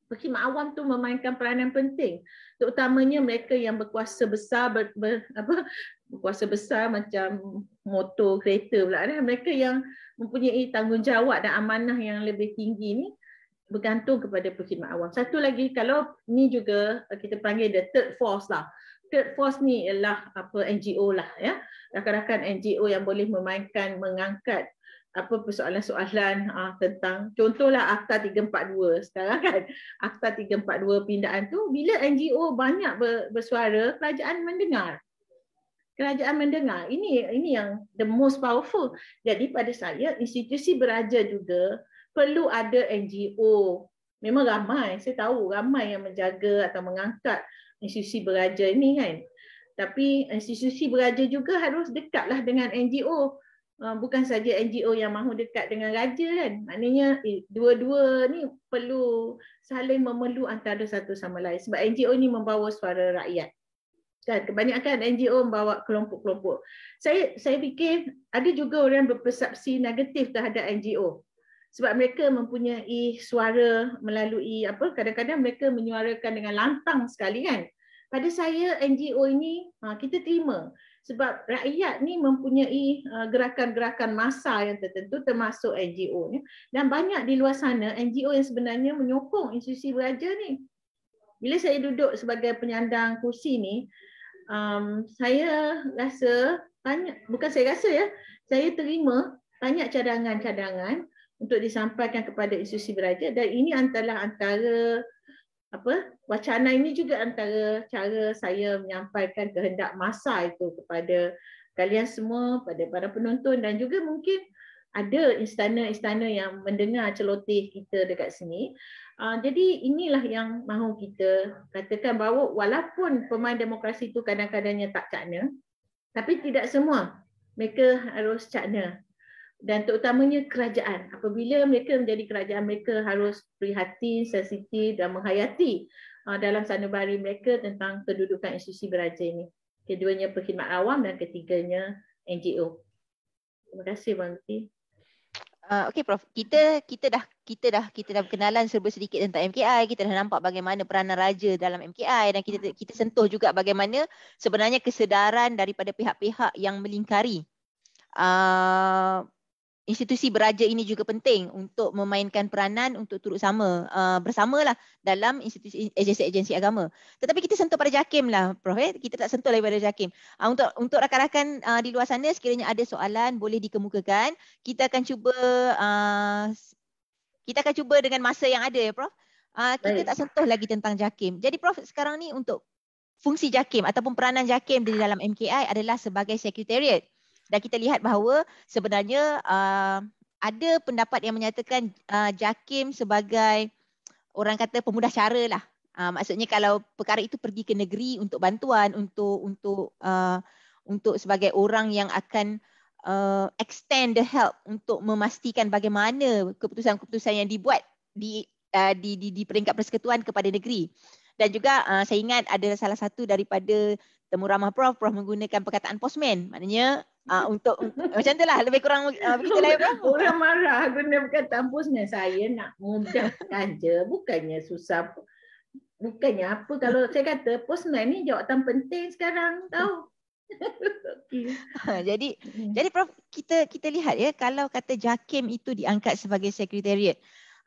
Perkhidmat awam tu memainkan peranan penting. Terutamanya mereka yang berkuasa besar, ber, ber, apa, berkuasa besar macam motor, kereta pula. Ada. Kan. Mereka yang mempunyai tanggungjawab dan amanah yang lebih tinggi ni bergantung kepada perkhidmat awam. Satu lagi, kalau ni juga eh, kita panggil the third force lah. Third Force ni ialah apa NGO lah ya. Rakan-rakan NGO yang boleh memainkan mengangkat apa persoalan-persoalan uh, ah, tentang contohlah Akta 342 sekarang kan. Akta 342 pindaan tu bila NGO banyak bersuara, kerajaan mendengar. Kerajaan mendengar. Ini ini yang the most powerful. Jadi pada saya institusi beraja juga perlu ada NGO. Memang ramai, saya tahu ramai yang menjaga atau mengangkat institusi beraja ini kan. Tapi institusi beraja juga harus dekatlah dengan NGO. Ah, bukan saja NGO yang mahu dekat dengan raja kan. Maknanya dua-dua ni perlu saling memelu antara satu sama lain. Sebab NGO ni membawa suara rakyat. Kan? Kebanyakan NGO membawa kelompok-kelompok. Saya saya fikir ada juga orang berpersepsi negatif terhadap NGO sebab mereka mempunyai suara melalui apa kadang-kadang mereka menyuarakan dengan lantang sekali kan pada saya NGO ini ha, kita terima sebab rakyat ni mempunyai ha, gerakan-gerakan massa yang tertentu termasuk NGO ni dan banyak di luar sana NGO yang sebenarnya menyokong institusi beraja ni bila saya duduk sebagai penyandang kursi ni um, saya rasa banyak bukan saya rasa ya saya terima banyak cadangan-cadangan untuk disampaikan kepada institusi beraja dan ini antara antara apa wacana ini juga antara cara saya menyampaikan kehendak masa itu kepada kalian semua pada para penonton dan juga mungkin ada istana-istana yang mendengar celoteh kita dekat sini. Ah, jadi inilah yang mahu kita katakan bahawa walaupun pemain demokrasi itu kadang-kadangnya tak cakna, tapi tidak semua mereka harus cakna dan terutamanya kerajaan. Apabila mereka menjadi kerajaan, mereka harus prihatin, sensitif dan menghayati uh, dalam sanubari mereka tentang kedudukan institusi beraja ini. Keduanya perkhidmat awam dan ketiganya NGO. Terima kasih Bang Luti. Uh, Okey Prof, kita kita dah kita dah kita dah berkenalan serba sedikit tentang MKI, kita dah nampak bagaimana peranan raja dalam MKI dan kita kita sentuh juga bagaimana sebenarnya kesedaran daripada pihak-pihak yang melingkari uh, institusi beraja ini juga penting untuk memainkan peranan untuk turut sama uh, bersamalah dalam institusi agensi-agensi agama. Tetapi kita sentuh pada JAKIM lah Prof. Eh? Kita tak sentuh lagi pada JAKIM. Uh, untuk untuk rakan-rakan uh, di luar sana sekiranya ada soalan boleh dikemukakan. Kita akan cuba uh, kita akan cuba dengan masa yang ada ya Prof. Uh, kita Baik. tak sentuh lagi tentang JAKIM. Jadi Prof sekarang ni untuk fungsi JAKIM ataupun peranan JAKIM di dalam MKI adalah sebagai sekretariat dan kita lihat bahawa sebenarnya uh, ada pendapat yang menyatakan uh, JAKIM sebagai orang kata pemudah cara lah. Uh, maksudnya kalau perkara itu pergi ke negeri untuk bantuan untuk untuk uh, untuk sebagai orang yang akan uh, extend the help untuk memastikan bagaimana keputusan-keputusan yang dibuat di, uh, di di di peringkat persekutuan kepada negeri. Dan juga uh, saya ingat ada salah satu daripada temu ramah prof prof menggunakan perkataan postman maknanya uh, untuk macam itulah lebih kurang uh, ah, begitu lah prof orang marah guna perkataan postman saya nak mudah je bukannya susah bukannya apa kalau saya kata postman ni jawatan penting sekarang tahu ha, jadi hmm. jadi prof kita kita lihat ya kalau kata Jakim itu diangkat sebagai sekretariat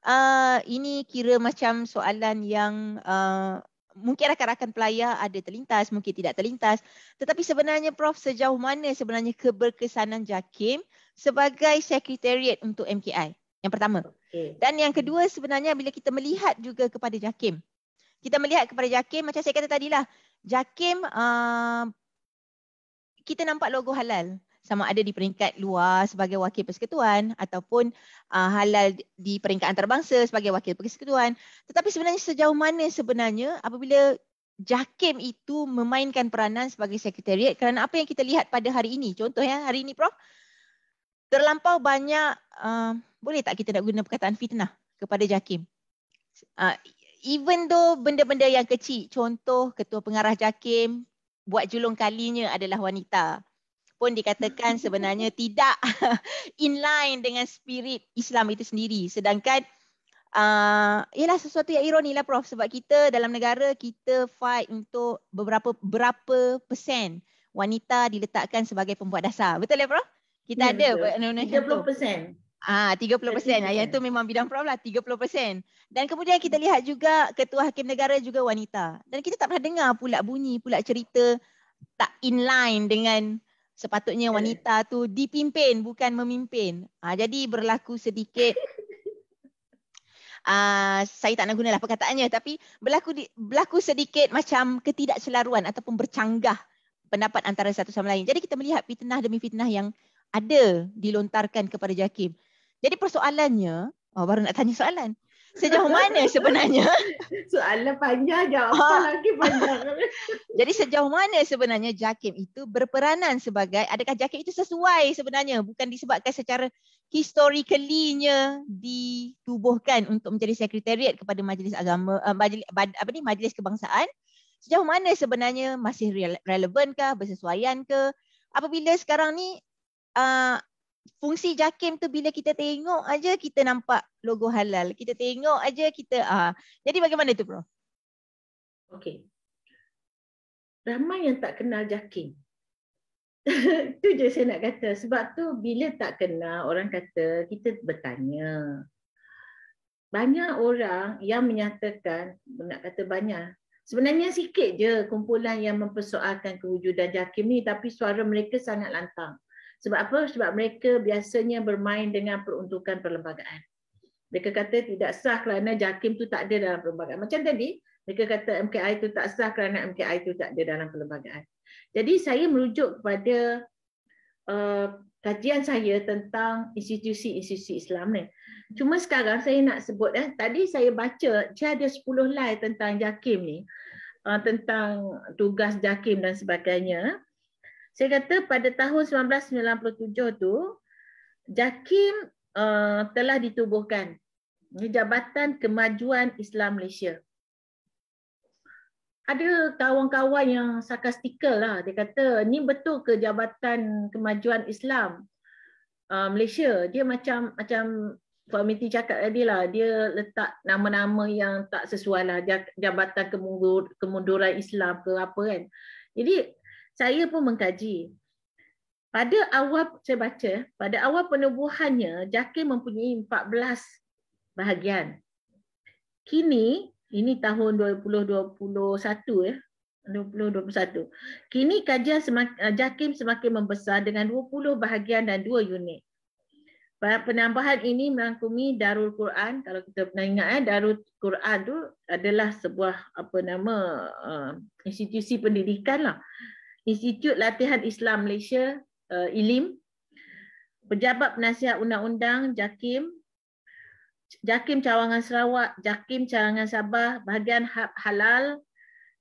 uh, ini kira macam soalan yang uh, mungkin rakan-rakan pelayar ada terlintas, mungkin tidak terlintas. Tetapi sebenarnya Prof, sejauh mana sebenarnya keberkesanan JAKIM sebagai sekretariat untuk MKI? Yang pertama. Okay. Dan yang kedua sebenarnya bila kita melihat juga kepada JAKIM. Kita melihat kepada JAKIM macam saya kata tadilah. JAKIM uh, kita nampak logo halal sama ada di peringkat luar sebagai wakil persekutuan ataupun uh, halal di peringkat antarabangsa sebagai wakil persekutuan tetapi sebenarnya sejauh mana sebenarnya apabila JAKIM itu memainkan peranan sebagai sekretariat kerana apa yang kita lihat pada hari ini contohnya hari ini prof terlampau banyak uh, boleh tak kita nak guna perkataan fitnah kepada JAKIM uh, even though benda-benda yang kecil contoh ketua pengarah JAKIM buat julung kalinya adalah wanita pun dikatakan sebenarnya tidak inline dengan spirit Islam itu sendiri. Sedangkan uh, ialah sesuatu yang ironi lah Prof sebab kita dalam negara kita fight untuk beberapa berapa persen wanita diletakkan sebagai pembuat dasar. Betul ya Prof? Kita ya, ada betul. 30 Ah, 30 persen. Ah, yang itu memang bidang Prof lah. 30 Dan kemudian kita lihat juga ketua hakim negara juga wanita. Dan kita tak pernah dengar pula bunyi, pula cerita tak inline dengan sepatutnya wanita tu dipimpin bukan memimpin. Ah jadi berlaku sedikit Uh, saya tak nak gunalah perkataannya tapi berlaku di, berlaku sedikit macam ketidakselaruan ataupun bercanggah pendapat antara satu sama lain. Jadi kita melihat fitnah demi fitnah yang ada dilontarkan kepada Jakim. Jadi persoalannya, oh baru nak tanya soalan. Sejauh mana sebenarnya? Soalan panjang jawapan ha. lagi panjang. Jadi sejauh mana sebenarnya JAKIM itu berperanan sebagai adakah JAKIM itu sesuai sebenarnya bukan disebabkan secara historically-nya ditubuhkan untuk menjadi sekretariat kepada majlis agama eh, majlis, apa ni majlis kebangsaan sejauh mana sebenarnya masih relevan kah bersesuaian ke apabila sekarang ni uh, fungsi JAKIM tu bila kita tengok aja kita nampak logo halal. Kita tengok aja kita ah. Jadi bagaimana tu bro? Okey. Ramai yang tak kenal JAKIM. tu je saya nak kata. Sebab tu bila tak kenal orang kata kita bertanya. Banyak orang yang menyatakan nak kata banyak Sebenarnya sikit je kumpulan yang mempersoalkan kewujudan JAKIM ni tapi suara mereka sangat lantang. Sebab apa? Sebab mereka biasanya bermain dengan peruntukan perlembagaan. Mereka kata tidak sah kerana JAKIM itu tak ada dalam perlembagaan. Macam tadi, mereka kata MKI itu tak sah kerana MKI itu tak ada dalam perlembagaan. Jadi saya merujuk kepada uh, kajian saya tentang institusi-institusi Islam ni. Cuma sekarang saya nak sebut, eh, tadi saya baca saya ada 10 live tentang JAKIM ni. Uh, tentang tugas JAKIM dan sebagainya. Saya kata pada tahun 1997 tu JAKIM uh, telah ditubuhkan. Jabatan Kemajuan Islam Malaysia. Ada kawan-kawan yang sarkastikal lah. Dia kata, ni betul ke Jabatan Kemajuan Islam uh, Malaysia? Dia macam macam Puan Miti cakap tadi lah, dia letak nama-nama yang tak sesuai lah. Jabatan Kemundur, Kemunduran Islam ke apa kan. Jadi saya pun mengkaji. Pada awal saya baca, pada awal penubuhannya, Jakin mempunyai 14 bahagian. Kini, ini tahun 2021 eh, 2021. Kini kajian semakin, eh, Jakim semakin membesar dengan 20 bahagian dan 2 unit. Penambahan ini merangkumi Darul Quran. Kalau kita pernah ingat, eh, Darul Quran tu adalah sebuah apa nama uh, institusi pendidikan. Lah. Institut Latihan Islam Malaysia uh, ILIM Pejabat Penasihat Undang-Undang JAKIM JAKIM Cawangan Sarawak JAKIM Cawangan Sabah bahagian ha-, halal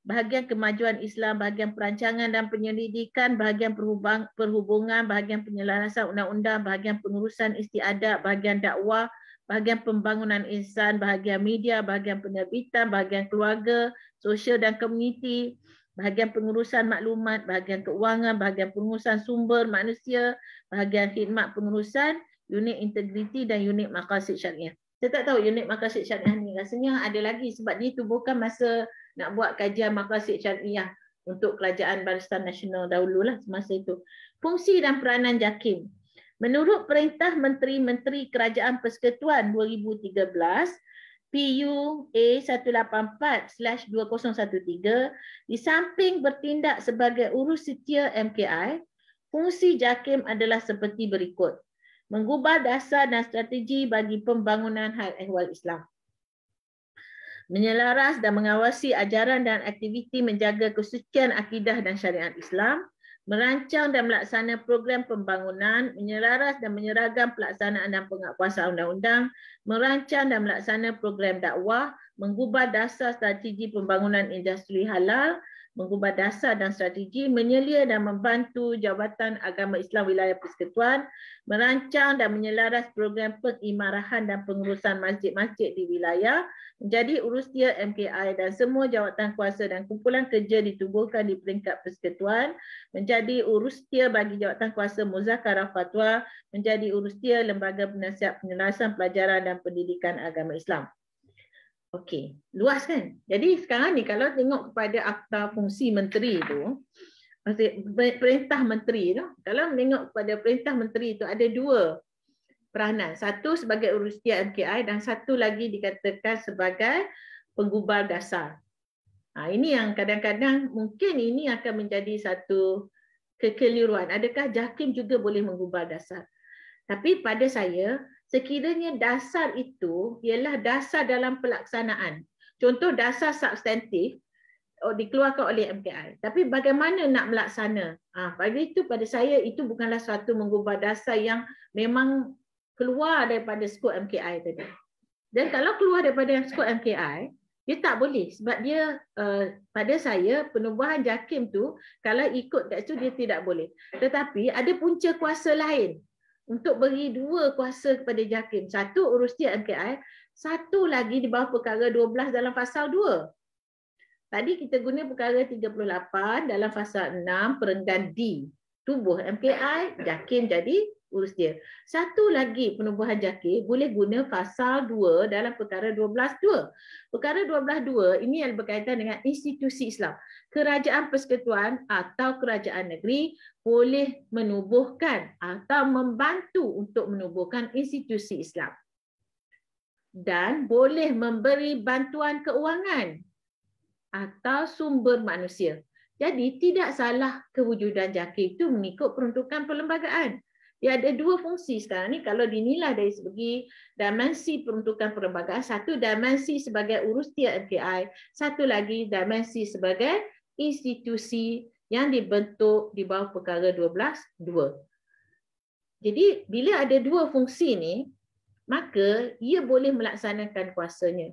bahagian kemajuan Islam bahagian perancangan dan penyelidikan bahagian perhubungan bahagian penyelarasan undang-undang bahagian pengurusan istiadat bahagian dakwah bahagian pembangunan insan, bahagian media, bahagian penerbitan, bahagian keluarga, sosial dan komuniti, bahagian pengurusan maklumat, bahagian keuangan, bahagian pengurusan sumber manusia, bahagian khidmat pengurusan, unit integriti dan unit makasih syariah. Saya tak tahu unit makasih syariah ni rasanya ada lagi sebab ni tu bukan masa nak buat kajian makasih syariah untuk kerajaan barisan nasional dahulu lah semasa itu. Fungsi dan peranan JAKIM. Menurut Perintah Menteri-Menteri Kerajaan Persekutuan 2013, PUA184-2013 di samping bertindak sebagai urus setia MKI, fungsi JAKIM adalah seperti berikut. Mengubah dasar dan strategi bagi pembangunan hal ehwal Islam. Menyelaras dan mengawasi ajaran dan aktiviti menjaga kesucian akidah dan syariat Islam merancang dan melaksana program pembangunan, menyelaras dan menyeragam pelaksanaan dan penguatkuasaan undang-undang, merancang dan melaksana program dakwah, mengubah dasar strategi pembangunan industri halal, mengubah dasar dan strategi, menyelia dan membantu Jabatan Agama Islam Wilayah Persekutuan merancang dan menyelaras program pengimarahan dan pengurusan masjid-masjid di wilayah menjadi urus dia MKI dan semua jawatan kuasa dan kumpulan kerja ditubuhkan di peringkat persekutuan menjadi urus dia bagi jawatan kuasa muzakarah fatwa menjadi urus dia lembaga penasihat penyelesaian pelajaran dan pendidikan agama Islam. Okey, luas kan? Jadi sekarang ni kalau tengok kepada akta fungsi menteri tu, perintah menteri tu, kalau tengok kepada perintah menteri tu ada dua peranan. Satu sebagai urusia MKI dan satu lagi dikatakan sebagai penggubal dasar. Ha, ini yang kadang-kadang mungkin ini akan menjadi satu kekeliruan. Adakah JAKIM juga boleh menggubal dasar? Tapi pada saya, sekiranya dasar itu ialah dasar dalam pelaksanaan. Contoh dasar substantif oh, dikeluarkan oleh MKI. Tapi bagaimana nak melaksana? Ha, bagi itu pada saya itu bukanlah suatu mengubah dasar yang memang keluar daripada skop MKI tadi. Dan kalau keluar daripada skop MKI, dia tak boleh sebab dia uh, pada saya penubuhan JAKIM tu kalau ikut tak tu dia tidak boleh. Tetapi ada punca kuasa lain untuk beri dua kuasa kepada Jakim. Satu urus dia MKI, satu lagi di bawah perkara 12 dalam pasal 2. Tadi kita guna perkara 38 dalam pasal 6 perenggan D. Tubuh MKI, Jakim jadi urus dia. Satu lagi penubuhan jakir boleh guna fasa 2 dalam perkara 12.2. Perkara 12.2 ini yang berkaitan dengan institusi Islam. Kerajaan persekutuan atau kerajaan negeri boleh menubuhkan atau membantu untuk menubuhkan institusi Islam. Dan boleh memberi bantuan keuangan atau sumber manusia. Jadi tidak salah kewujudan jakir itu mengikut peruntukan perlembagaan. Dia ada dua fungsi sekarang ni kalau dinilai dari segi dimensi peruntukan perlembagaan, satu dimensi sebagai urus tiap MPI, satu lagi dimensi sebagai institusi yang dibentuk di bawah perkara 12.2. Jadi bila ada dua fungsi ni, maka ia boleh melaksanakan kuasanya.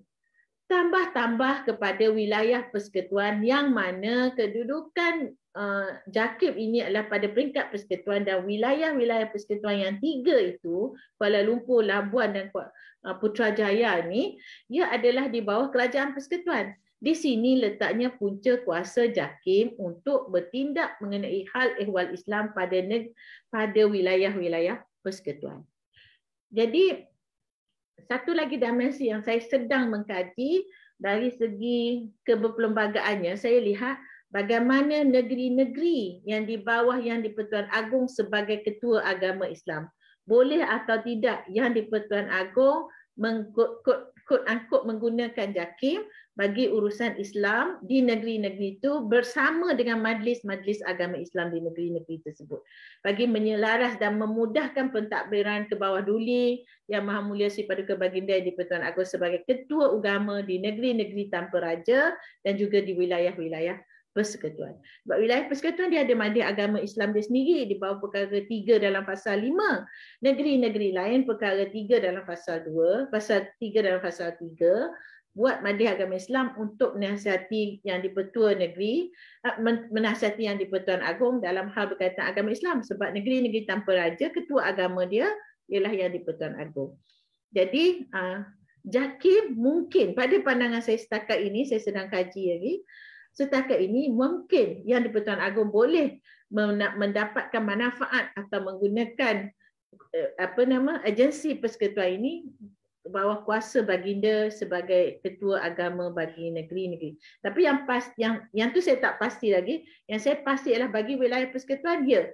Tambah-tambah kepada wilayah persekutuan yang mana kedudukan Uh, JAKIP ini adalah pada peringkat persekutuan dan wilayah-wilayah persekutuan yang tiga itu, Kuala Lumpur, Labuan dan uh, Putrajaya ini, ia adalah di bawah kerajaan persekutuan. Di sini letaknya punca kuasa JAKIM untuk bertindak mengenai hal ehwal Islam pada pada wilayah-wilayah persekutuan. Jadi satu lagi dimensi yang saya sedang mengkaji dari segi keberlembagaannya, saya lihat bagaimana negeri-negeri yang di bawah yang di-Pertuan Agong sebagai ketua agama Islam boleh atau tidak yang di-Pertuan Agong mengkut-kut menggunakan jakim bagi urusan Islam di negeri-negeri itu bersama dengan majlis-majlis agama Islam di negeri-negeri tersebut bagi menyelaras dan memudahkan pentadbiran ke bawah duli Yang Maha Mulia Sri Paduka Baginda di Pertuan Agong sebagai ketua agama di negeri-negeri tanpa raja dan juga di wilayah-wilayah persekutuan. Sebab wilayah persekutuan dia ada mandi agama Islam dia sendiri di bawah perkara 3 dalam fasa 5. Negeri-negeri lain perkara 3 dalam fasa 2, fasa 3 dalam fasa 3 buat mandi agama Islam untuk menasihati yang di dipertua negeri, eh, menasihati yang di dipertuan agung dalam hal berkaitan agama Islam. Sebab negeri-negeri tanpa raja, ketua agama dia ialah yang di dipertuan agung. Jadi, uh, mungkin pada pandangan saya setakat ini, saya sedang kaji lagi, ya, setakat ini mungkin yang di-Pertuan Agong boleh mendapatkan manfaat atau menggunakan eh, apa nama agensi persekutuan ini bawah kuasa baginda sebagai ketua agama bagi negeri-negeri. Tapi yang pas, yang yang tu saya tak pasti lagi. Yang saya pasti ialah bagi wilayah persekutuan dia.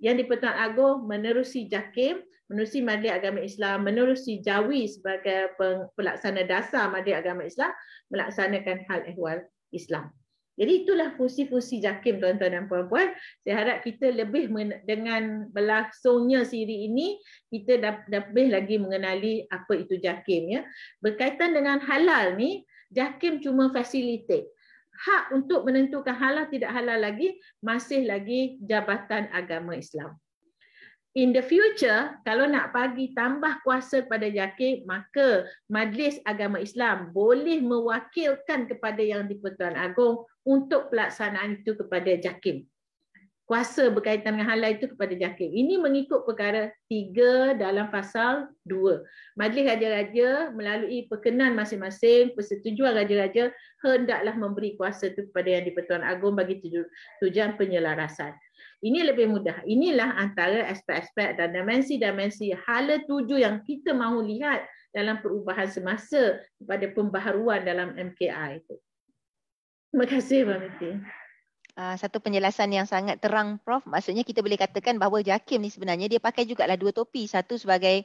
Ya. Yang di-Pertuan Agong menerusi JAKIM, menerusi Majlis Agama Islam, menerusi JAWI sebagai pelaksana dasar Majlis Agama Islam melaksanakan hal ehwal Islam. Jadi itulah fungsi-fungsi JAKIM tuan-tuan dan puan-puan. Saya harap kita lebih dengan berlangsungnya siri ini, kita lebih lagi mengenali apa itu JAKIM. Ya. Berkaitan dengan halal ni, JAKIM cuma facilitate. Hak untuk menentukan halal tidak halal lagi, masih lagi Jabatan Agama Islam. In the future, kalau nak bagi tambah kuasa kepada Yakin, maka Majlis Agama Islam boleh mewakilkan kepada Yang di-Pertuan Agong untuk pelaksanaan itu kepada Yakin. Kuasa berkaitan dengan halal itu kepada Yakin. Ini mengikut perkara tiga dalam pasal dua. Majlis Raja-Raja melalui perkenan masing-masing, persetujuan Raja-Raja, hendaklah memberi kuasa itu kepada Yang di-Pertuan Agong bagi tujuan penyelarasan. Ini lebih mudah. Inilah antara aspek-aspek dan dimensi-dimensi hala tuju yang kita mahu lihat dalam perubahan semasa kepada pembaharuan dalam MKI itu. Terima kasih, Mbak Miti. Ah, satu penjelasan yang sangat terang, Prof. Maksudnya kita boleh katakan bahawa JAKIM ni sebenarnya dia pakai juga lah dua topi. Satu sebagai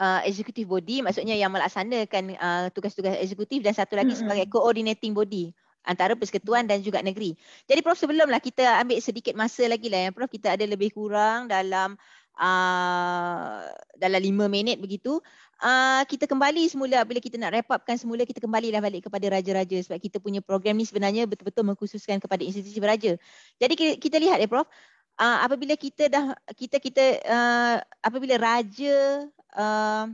uh, executive body, maksudnya yang melaksanakan uh, tugas-tugas eksekutif dan satu lagi mm-hmm. sebagai coordinating body antara persekutuan dan juga negeri. Jadi Prof sebelumlah kita ambil sedikit masa lagi lah yang Prof kita ada lebih kurang dalam uh, dalam lima minit begitu. Uh, kita kembali semula bila kita nak wrap upkan semula kita kembalilah balik kepada raja-raja sebab kita punya program ni sebenarnya betul-betul mengkhususkan kepada institusi beraja. Jadi kita, kita lihat ya Prof. Uh, apabila kita dah kita kita uh, apabila raja uh,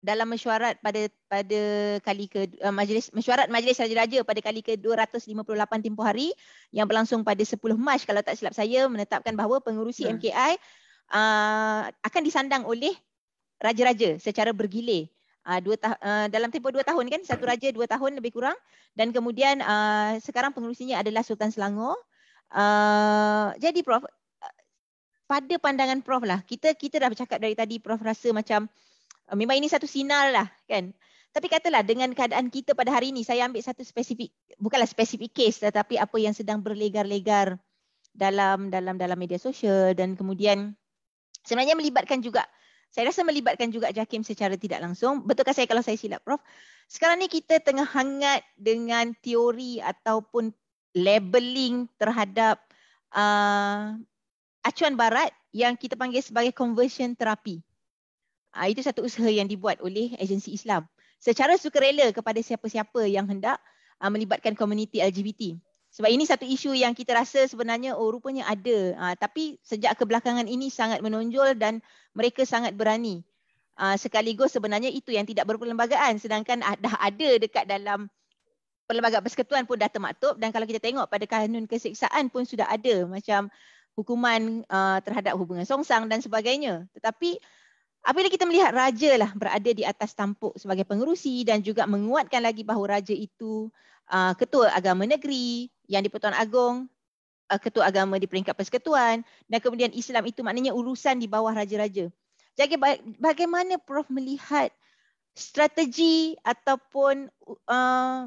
dalam mesyuarat pada pada kali ke uh, majlis mesyuarat majlis raja-raja pada kali ke-258 tempoh hari yang berlangsung pada 10 Mac kalau tak silap saya menetapkan bahawa pengurusi yeah. MKI uh, akan disandang oleh raja-raja secara bergilir uh, ah, dua uh, dalam tempoh dua tahun kan satu raja dua tahun lebih kurang dan kemudian uh, sekarang pengurusinya adalah Sultan Selangor uh, jadi prof pada pandangan prof lah kita kita dah bercakap dari tadi prof rasa macam Ah, memang ini satu sinar lah kan. Tapi katalah dengan keadaan kita pada hari ini, saya ambil satu spesifik, bukanlah spesifik case tetapi apa yang sedang berlegar-legar dalam dalam dalam media sosial dan kemudian sebenarnya melibatkan juga saya rasa melibatkan juga JAKIM secara tidak langsung. Betulkah saya kalau saya silap, Prof? Sekarang ni kita tengah hangat dengan teori ataupun labeling terhadap uh, acuan barat yang kita panggil sebagai conversion terapi. Ha, itu satu usaha yang dibuat oleh agensi Islam secara sukarela kepada siapa-siapa yang hendak ha, melibatkan komuniti LGBT. Sebab ini satu isu yang kita rasa sebenarnya oh rupanya ada ha, tapi sejak kebelakangan ini sangat menonjol dan mereka sangat berani. Ha, sekaligus sebenarnya itu yang tidak berperlembagaan sedangkan dah ada dekat dalam perlembagaan persekutuan pun dah termaktub dan kalau kita tengok pada kanun kesiksaan pun sudah ada macam hukuman uh, terhadap hubungan songsang dan sebagainya. Tetapi Apabila kita melihat raja lah berada di atas tampuk sebagai pengerusi dan juga menguatkan lagi bahawa raja itu uh, ketua agama negeri yang di-Pertuan Agong, uh, ketua agama di peringkat persekutuan dan kemudian Islam itu maknanya urusan di bawah raja-raja. Jadi bagaimana Prof melihat strategi ataupun uh,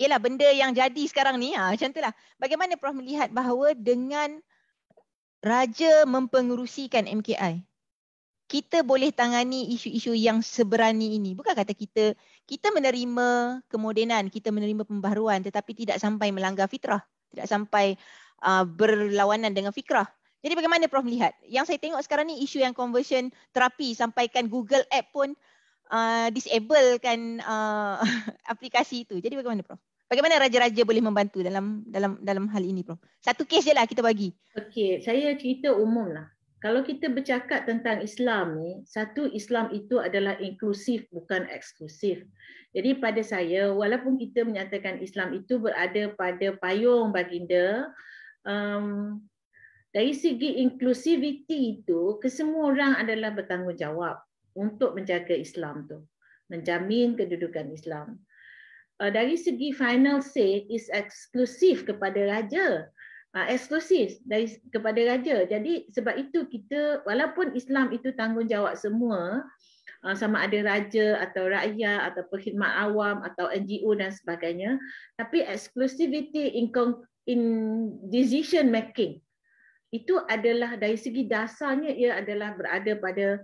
ialah benda yang jadi sekarang ni ha, macam itulah. Bagaimana Prof melihat bahawa dengan raja mempengerusikan MKI. Kita boleh tangani isu-isu yang seberani ini. Bukan kata kita, kita menerima kemodenan, kita menerima pembaharuan tetapi tidak sampai melanggar fitrah. Tidak sampai uh, berlawanan dengan fikrah. Jadi bagaimana Prof melihat? Yang saya tengok sekarang ni isu yang conversion terapi sampaikan Google App pun uh, disable kan uh, aplikasi itu. Jadi bagaimana Prof? Bagaimana raja-raja boleh membantu dalam dalam dalam hal ini, Prof? Satu kes je lah kita bagi. Okey, saya cerita umum lah. Kalau kita bercakap tentang Islam ni, satu Islam itu adalah inklusif bukan eksklusif. Jadi pada saya, walaupun kita menyatakan Islam itu berada pada payung baginda, um, dari segi inklusiviti itu, kesemua orang adalah bertanggungjawab untuk menjaga Islam tu, menjamin kedudukan Islam uh, dari segi final say is eksklusif kepada raja uh, eksklusif dari kepada raja jadi sebab itu kita walaupun Islam itu tanggungjawab semua uh, sama ada raja atau rakyat atau perkhidmat awam atau NGO dan sebagainya tapi exclusivity in decision making itu adalah dari segi dasarnya ia adalah berada pada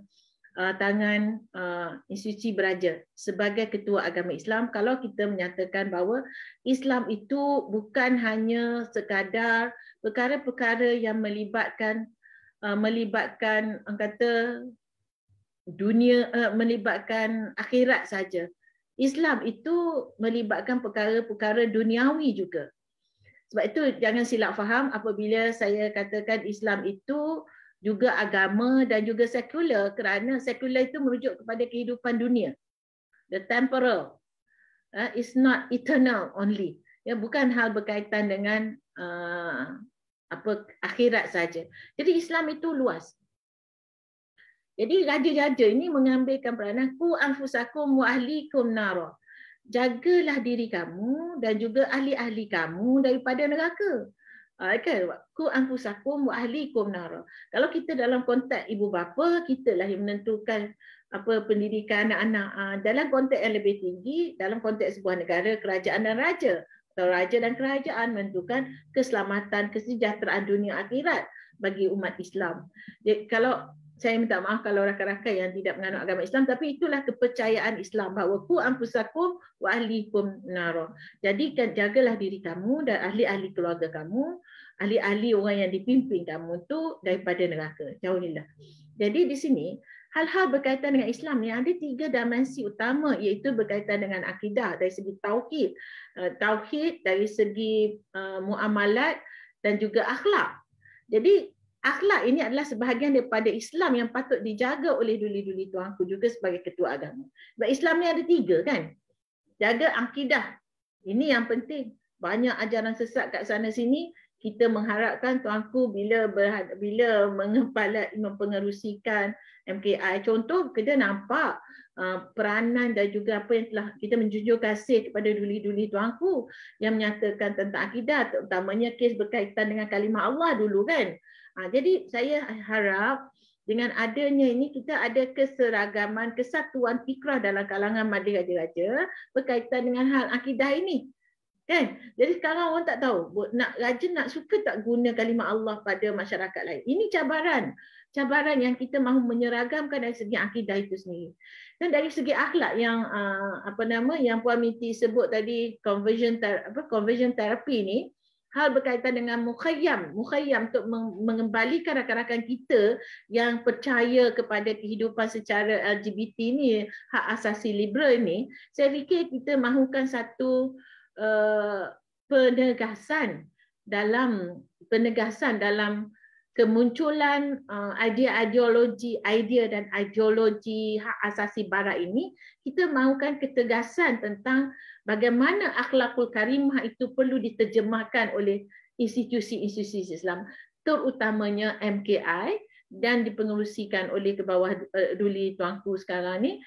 uh, tangan uh, institusi beraja sebagai ketua agama Islam kalau kita menyatakan bahawa Islam itu bukan hanya sekadar perkara-perkara yang melibatkan uh, melibatkan orang kata dunia uh, melibatkan akhirat saja. Islam itu melibatkan perkara-perkara duniawi juga. Sebab itu jangan silap faham apabila saya katakan Islam itu juga agama dan juga sekular kerana sekular itu merujuk kepada kehidupan dunia the temporal uh, is not eternal only ya bukan hal berkaitan dengan uh, apa akhirat saja jadi Islam itu luas jadi raja-raja ini mengambilkan peranan ku anfusakum wa ahlikum nara jagalah diri kamu dan juga ahli-ahli kamu daripada neraka Ha, kan? Ku anfusakum wa ahlikum nara. Kalau kita dalam konteks ibu bapa, kita lah yang menentukan apa pendidikan anak-anak. Ah, dalam konteks yang lebih tinggi, dalam konteks sebuah negara, kerajaan dan raja. Atau raja dan kerajaan menentukan keselamatan, kesejahteraan dunia akhirat bagi umat Islam. Jadi, kalau saya minta maaf kalau rakan-rakan yang tidak menganut agama Islam tapi itulah kepercayaan Islam bahawa ku ampusakum wa ahlikum nar. Jadi jagalah diri kamu dan ahli-ahli keluarga kamu ahli-ahli orang yang dipimpin kamu tu daripada neraka. Jauhilah. Jadi di sini hal-hal berkaitan dengan Islam ni ada tiga dimensi utama iaitu berkaitan dengan akidah dari segi tauhid, eh, tauhid dari segi uh, muamalat dan juga akhlak. Jadi akhlak ini adalah sebahagian daripada Islam yang patut dijaga oleh duli-duli tuanku juga sebagai ketua agama. Sebab Islam ni ada tiga kan? Jaga akidah. Ini yang penting. Banyak ajaran sesat kat sana sini, kita mengharapkan tuanku bila berhad, bila mengepala mempengerusikan MKI contoh kita nampak uh, peranan dan juga apa yang telah kita menjunjung kasih kepada duli-duli tuanku yang menyatakan tentang akidah terutamanya kes berkaitan dengan kalimah Allah dulu kan uh, jadi saya harap dengan adanya ini kita ada keseragaman kesatuan fikrah dalam kalangan madrasah raja-raja berkaitan dengan hal akidah ini Kan? Jadi sekarang orang tak tahu nak rajin nak suka tak guna kalimah Allah pada masyarakat lain. Ini cabaran. Cabaran yang kita mahu menyeragamkan dari segi akidah itu sendiri. Dan dari segi akhlak yang ah, apa nama yang Puan Miti sebut tadi conversion apa conversion therapy ni hal berkaitan dengan mukhayyam mukhayyam untuk mengembalikan rakan-rakan kita yang percaya kepada kehidupan secara LGBT ni hak asasi liberal ni saya fikir kita mahukan satu Eh, penegasan dalam penegasan dalam kemunculan uh, idea ideologi idea dan ideologi hak asasi barat ini kita mahukan ketegasan tentang bagaimana akhlakul karimah itu perlu diterjemahkan oleh institusi-institusi Islam terutamanya MKI dan dipengerusikan oleh ke bawah uh, Duli Tuanku sekarang ni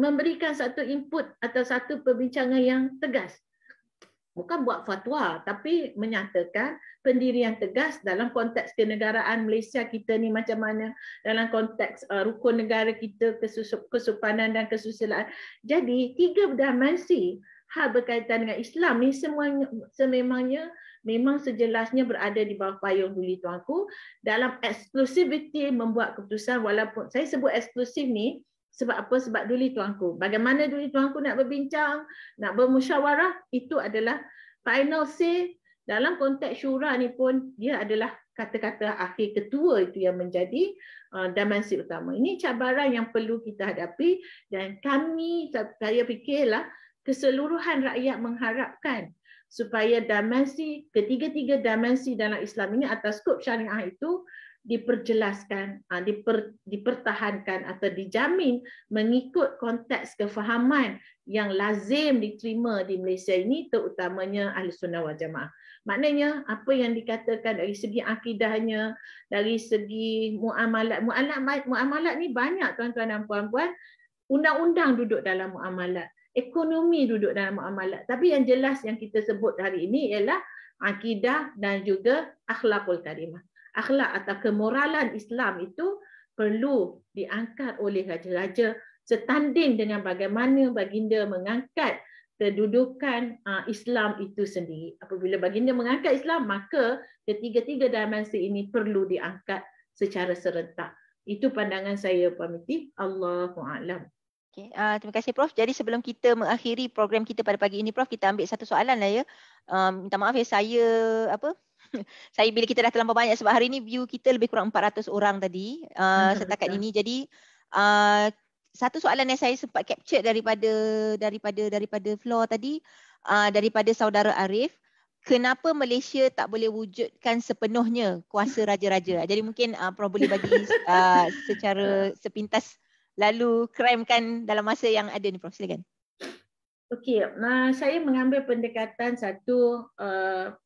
memberikan satu input atau satu perbincangan yang tegas. Bukan buat fatwa tapi menyatakan pendirian tegas dalam konteks kenegaraan Malaysia kita ni macam mana dalam konteks uh, rukun negara kita kesusupanan dan kesusilaan. Jadi tiga dimensi hal berkaitan dengan Islam ni semuanya sememangnya memang sejelasnya berada di bawah payung Buli Tuanku dalam eksklusiviti membuat keputusan walaupun saya sebut eksklusif ni sebab apa sebab duli tuanku bagaimana duli tuanku nak berbincang nak bermusyawarah itu adalah final say dalam konteks syura ni pun dia adalah kata-kata akhir ketua itu yang menjadi uh, dimensi utama ini cabaran yang perlu kita hadapi dan kami saya fikirlah keseluruhan rakyat mengharapkan supaya dimensi ketiga-tiga dimensi dalam Islam ini atas skop syariah itu diperjelaskan, ah, diper, dipertahankan atau dijamin mengikut konteks kefahaman yang lazim diterima di Malaysia ini terutamanya Ahli Sunnah wal Jamaah. Maknanya apa yang dikatakan dari segi akidahnya, dari segi muamalat, muamalat muamalat ni banyak tuan-tuan dan puan-puan, undang-undang duduk dalam muamalat, ekonomi duduk dalam muamalat. Tapi yang jelas yang kita sebut hari ini ialah akidah dan juga akhlakul karimah akhlak atau kemoralan Islam itu perlu diangkat oleh raja-raja setanding dengan bagaimana baginda mengangkat kedudukan ah, Islam itu sendiri. Apabila baginda mengangkat Islam, maka ketiga-tiga dimensi ini perlu diangkat secara serentak. Itu pandangan saya, Puan Miti. Allahuakbar. Okay. Uh, ah, terima kasih Prof. Jadi sebelum kita mengakhiri program kita pada pagi ini Prof, kita ambil satu soalan lah ya. Um, minta maaf ya, saya apa? saya bila kita dah terlalu banyak sebab hari ni view kita lebih kurang 400 orang tadi uh, hmm, setakat ini. Jadi uh, satu soalan yang saya sempat capture daripada daripada daripada floor tadi uh, daripada saudara Arif Kenapa Malaysia tak boleh wujudkan sepenuhnya kuasa raja-raja? Jadi mungkin uh, Prof boleh bagi uh, secara sepintas lalu kremkan dalam masa yang ada ni Prof. Silakan. Okey, uh, saya mengambil pendekatan satu uh,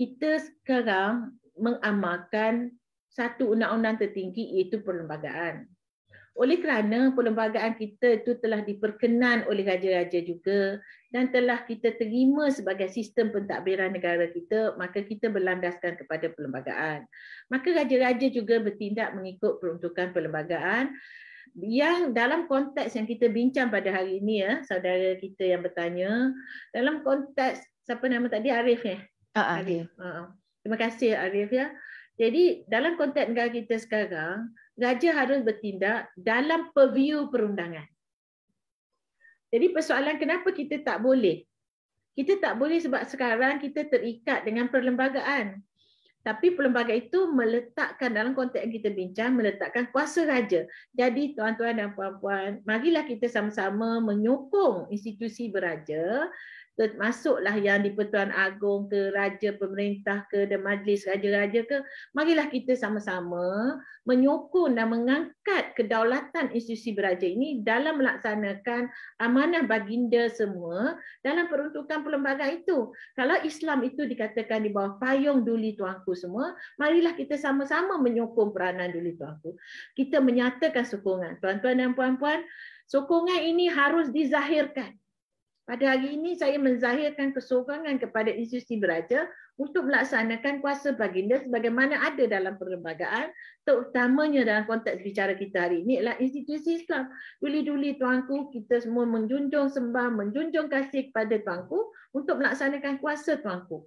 kita sekarang mengamalkan satu undang-undang tertinggi iaitu perlembagaan. Oleh kerana perlembagaan kita itu telah diperkenan oleh raja-raja juga dan telah kita terima sebagai sistem pentadbiran negara kita, maka kita berlandaskan kepada perlembagaan. Maka raja-raja juga bertindak mengikut peruntukan perlembagaan yang dalam konteks yang kita bincang pada hari ini ya saudara kita yang bertanya dalam konteks siapa nama tadi Arif eh Uh-huh. Arif. uh Terima kasih Arif ya. Jadi dalam konteks negara kita sekarang, raja harus bertindak dalam purview perundangan. Jadi persoalan kenapa kita tak boleh? Kita tak boleh sebab sekarang kita terikat dengan perlembagaan. Tapi perlembagaan itu meletakkan dalam konteks yang kita bincang, meletakkan kuasa raja. Jadi tuan-tuan dan puan-puan, marilah kita sama-sama menyokong institusi beraja termasuklah yang di Pertuan Agong ke Raja Pemerintah ke dan Majlis Raja-Raja ke, marilah kita sama-sama menyokong dan mengangkat kedaulatan institusi beraja ini dalam melaksanakan amanah baginda semua dalam peruntukan perlembagaan itu. Kalau Islam itu dikatakan di bawah payung duli tuanku semua, marilah kita sama-sama menyokong peranan duli tuanku. Kita menyatakan sokongan. Tuan-tuan dan puan-puan, sokongan ini harus dizahirkan pada hari ini saya menzahirkan kesokongan kepada institusi beraja untuk melaksanakan kuasa baginda sebagaimana ada dalam perlembagaan terutamanya dalam konteks bicara kita hari ini ialah institusi Islam. Duli-duli tuanku kita semua menjunjung sembah, menjunjung kasih kepada tuanku untuk melaksanakan kuasa tuanku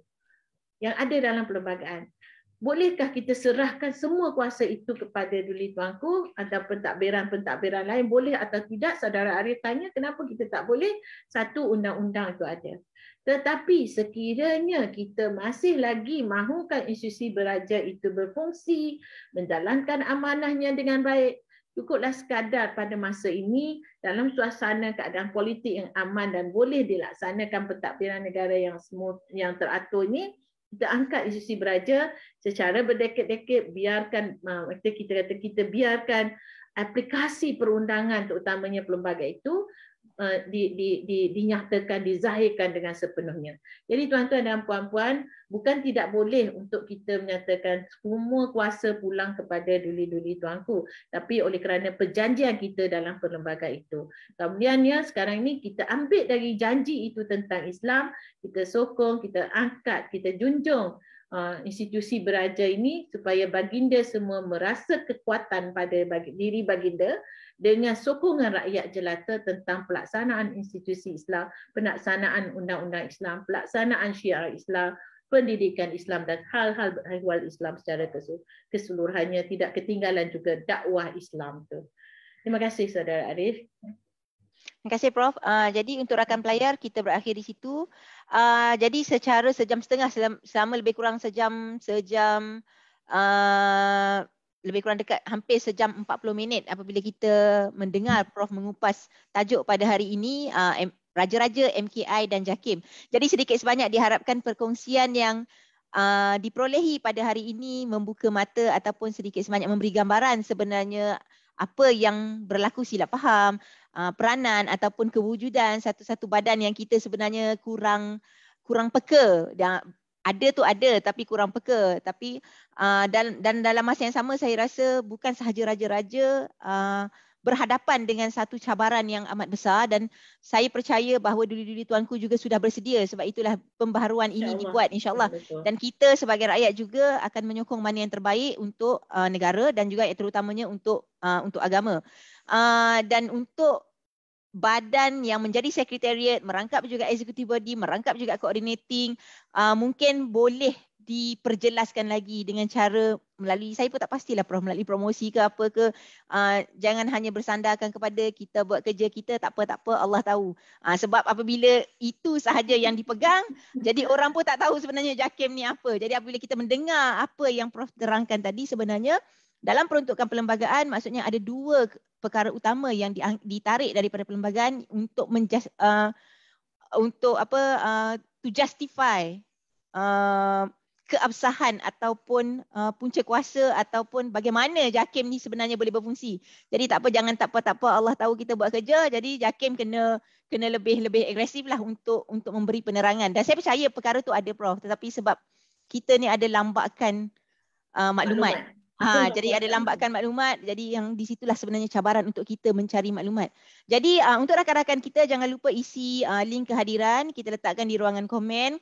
yang ada dalam perlembagaan bolehkah kita serahkan semua kuasa itu kepada Duli Tuanku atau pentadbiran-pentadbiran lain boleh atau tidak saudara Arif tanya kenapa kita tak boleh satu undang-undang itu ada tetapi sekiranya kita masih lagi mahukan institusi beraja itu berfungsi menjalankan amanahnya dengan baik cukuplah sekadar pada masa ini dalam suasana keadaan politik yang aman dan boleh dilaksanakan pentadbiran negara yang semua yang teratur ini kita angkat isu isteri beraja secara berdekat-dekat biarkan kita ah, kita kata kita biarkan aplikasi perundangan terutamanya pelbagai itu Eh, di, di, di, dinyatakan, dizahirkan dengan sepenuhnya. Jadi tuan-tuan dan puan-puan, bukan tidak boleh untuk kita menyatakan semua kuasa pulang kepada duli-duli tuanku. Tapi oleh kerana perjanjian kita dalam perlembagaan itu. Kemudiannya sekarang ini kita ambil dari janji itu tentang Islam, kita sokong, kita angkat, kita junjung Uh, institusi beraja ini supaya baginda semua merasa kekuatan pada diri baginda dengan sokongan rakyat jelata tentang pelaksanaan institusi Islam, pelaksanaan undang-undang Islam, pelaksanaan syiar Islam, pendidikan Islam dan hal-hal berhaiwal Islam secara keseluruhannya tidak ketinggalan juga dakwah Islam tu. Terima kasih saudara Arif. Terima kasih Prof. Uh, jadi untuk rakan pelayar kita berakhir di situ. Uh, jadi secara sejam setengah selama, lebih kurang sejam sejam uh, lebih kurang dekat hampir sejam 40 minit apabila kita mendengar Prof mengupas tajuk pada hari ini uh, Raja-Raja MKI dan Jakim. Jadi sedikit sebanyak diharapkan perkongsian yang uh, diperolehi pada hari ini membuka mata ataupun sedikit sebanyak memberi gambaran sebenarnya apa yang berlaku silap faham peranan ataupun kewujudan satu-satu badan yang kita sebenarnya kurang kurang peka dan ada tu ada tapi kurang peka tapi uh, dan dan dalam masa yang sama saya rasa bukan sahaja raja-raja uh, berhadapan dengan satu cabaran yang amat besar dan saya percaya bahawa diri-diri tuanku juga sudah bersedia sebab itulah pembaharuan ini insya dibuat insyaallah hmm, dan kita sebagai rakyat juga akan menyokong mana yang terbaik untuk uh, negara dan juga terutamanya untuk uh, untuk agama uh, dan untuk badan yang menjadi sekretariat merangkap juga executive body merangkap juga coordinating uh, mungkin boleh diperjelaskan lagi dengan cara melalui saya pun tak pastilah pro, melalui promosi ke apa ke uh, jangan hanya bersandarkan kepada kita buat kerja kita tak apa tak apa Allah tahu uh, sebab apabila itu sahaja yang dipegang jadi orang pun tak tahu sebenarnya Jakim ni apa jadi apabila kita mendengar apa yang prof terangkan tadi sebenarnya dalam peruntukan perlembagaan maksudnya ada dua perkara utama yang ditarik daripada perlembagaan untuk menjust, uh, untuk apa uh, to justify uh, keabsahan ataupun uh, punca kuasa ataupun bagaimana JAKIM ni sebenarnya boleh berfungsi. Jadi tak apa jangan tak apa tak apa Allah tahu kita buat kerja jadi JAKIM kena kena lebih-lebih agresif lah untuk untuk memberi penerangan. Dan saya percaya perkara tu ada Prof tetapi sebab kita ni ada lambakan uh, maklumat. maklumat. Ha, jadi ada lambakan maklumat jadi yang di situlah sebenarnya cabaran untuk kita mencari maklumat. Jadi uh, untuk rakan-rakan kita jangan lupa isi uh, link kehadiran kita letakkan di ruangan komen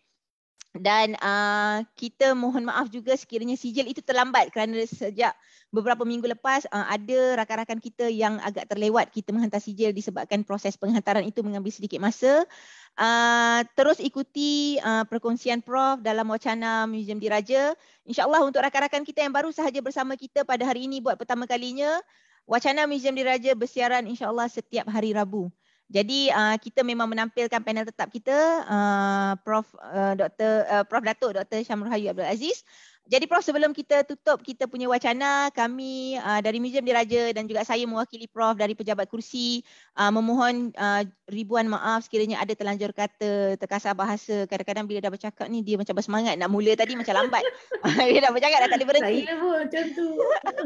dan uh, kita mohon maaf juga sekiranya sijil itu terlambat kerana sejak beberapa minggu lepas uh, ada rakan-rakan kita yang agak terlewat kita menghantar sijil disebabkan proses penghantaran itu mengambil sedikit masa. Uh, terus ikuti uh, perkongsian Prof dalam wacana Museum Diraja. InsyaAllah untuk rakan-rakan kita yang baru sahaja bersama kita pada hari ini buat pertama kalinya, wacana Museum Diraja bersiaran insyaAllah setiap hari Rabu. Jadi uh, kita memang menampilkan panel tetap kita uh, Prof uh, Dr uh, Prof Datuk Dr Syamrul Hayu Abdul Aziz uh, jadi Prof sebelum kita tutup kita punya wacana, kami uh, dari Museum Diraja dan juga saya mewakili Prof dari Pejabat Kursi uh, memohon uh, ribuan maaf sekiranya ada terlanjur kata, terkasar bahasa. Kadang-kadang bila dah bercakap ni dia macam bersemangat nak mula tadi macam lambat. dia dah bercakap dah tak boleh berhenti. Saya pun macam tu.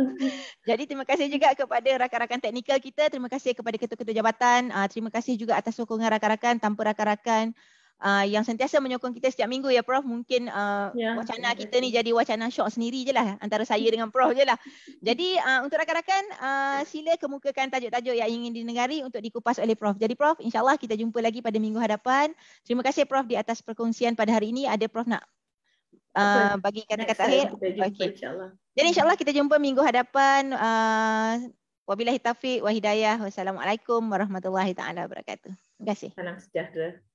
Jadi terima kasih juga kepada rakan-rakan teknikal kita. Terima kasih kepada ketua-ketua jabatan. Uh, terima kasih juga atas sokongan rakan-rakan. Tanpa rakan-rakan uh, yang sentiasa menyokong kita setiap minggu ya Prof mungkin uh, ah, yeah. wacana kita ni jadi wacana syok sendiri je lah antara saya hmm. dengan Prof je lah jadi uh, untuk rakan-rakan uh, sila kemukakan tajuk-tajuk yang ingin didengari untuk dikupas oleh Prof jadi Prof insyaAllah kita jumpa lagi pada minggu hadapan terima kasih Prof di atas perkongsian pada hari ini ada Prof nak uh, bagi kata-kata akhir okay. insya jadi insyaAllah kita jumpa minggu hadapan uh, Wabillahi taufiq wa hidayah. Wassalamualaikum warahmatullahi taala wabarakatuh. Terima kasih. Salam sejahtera.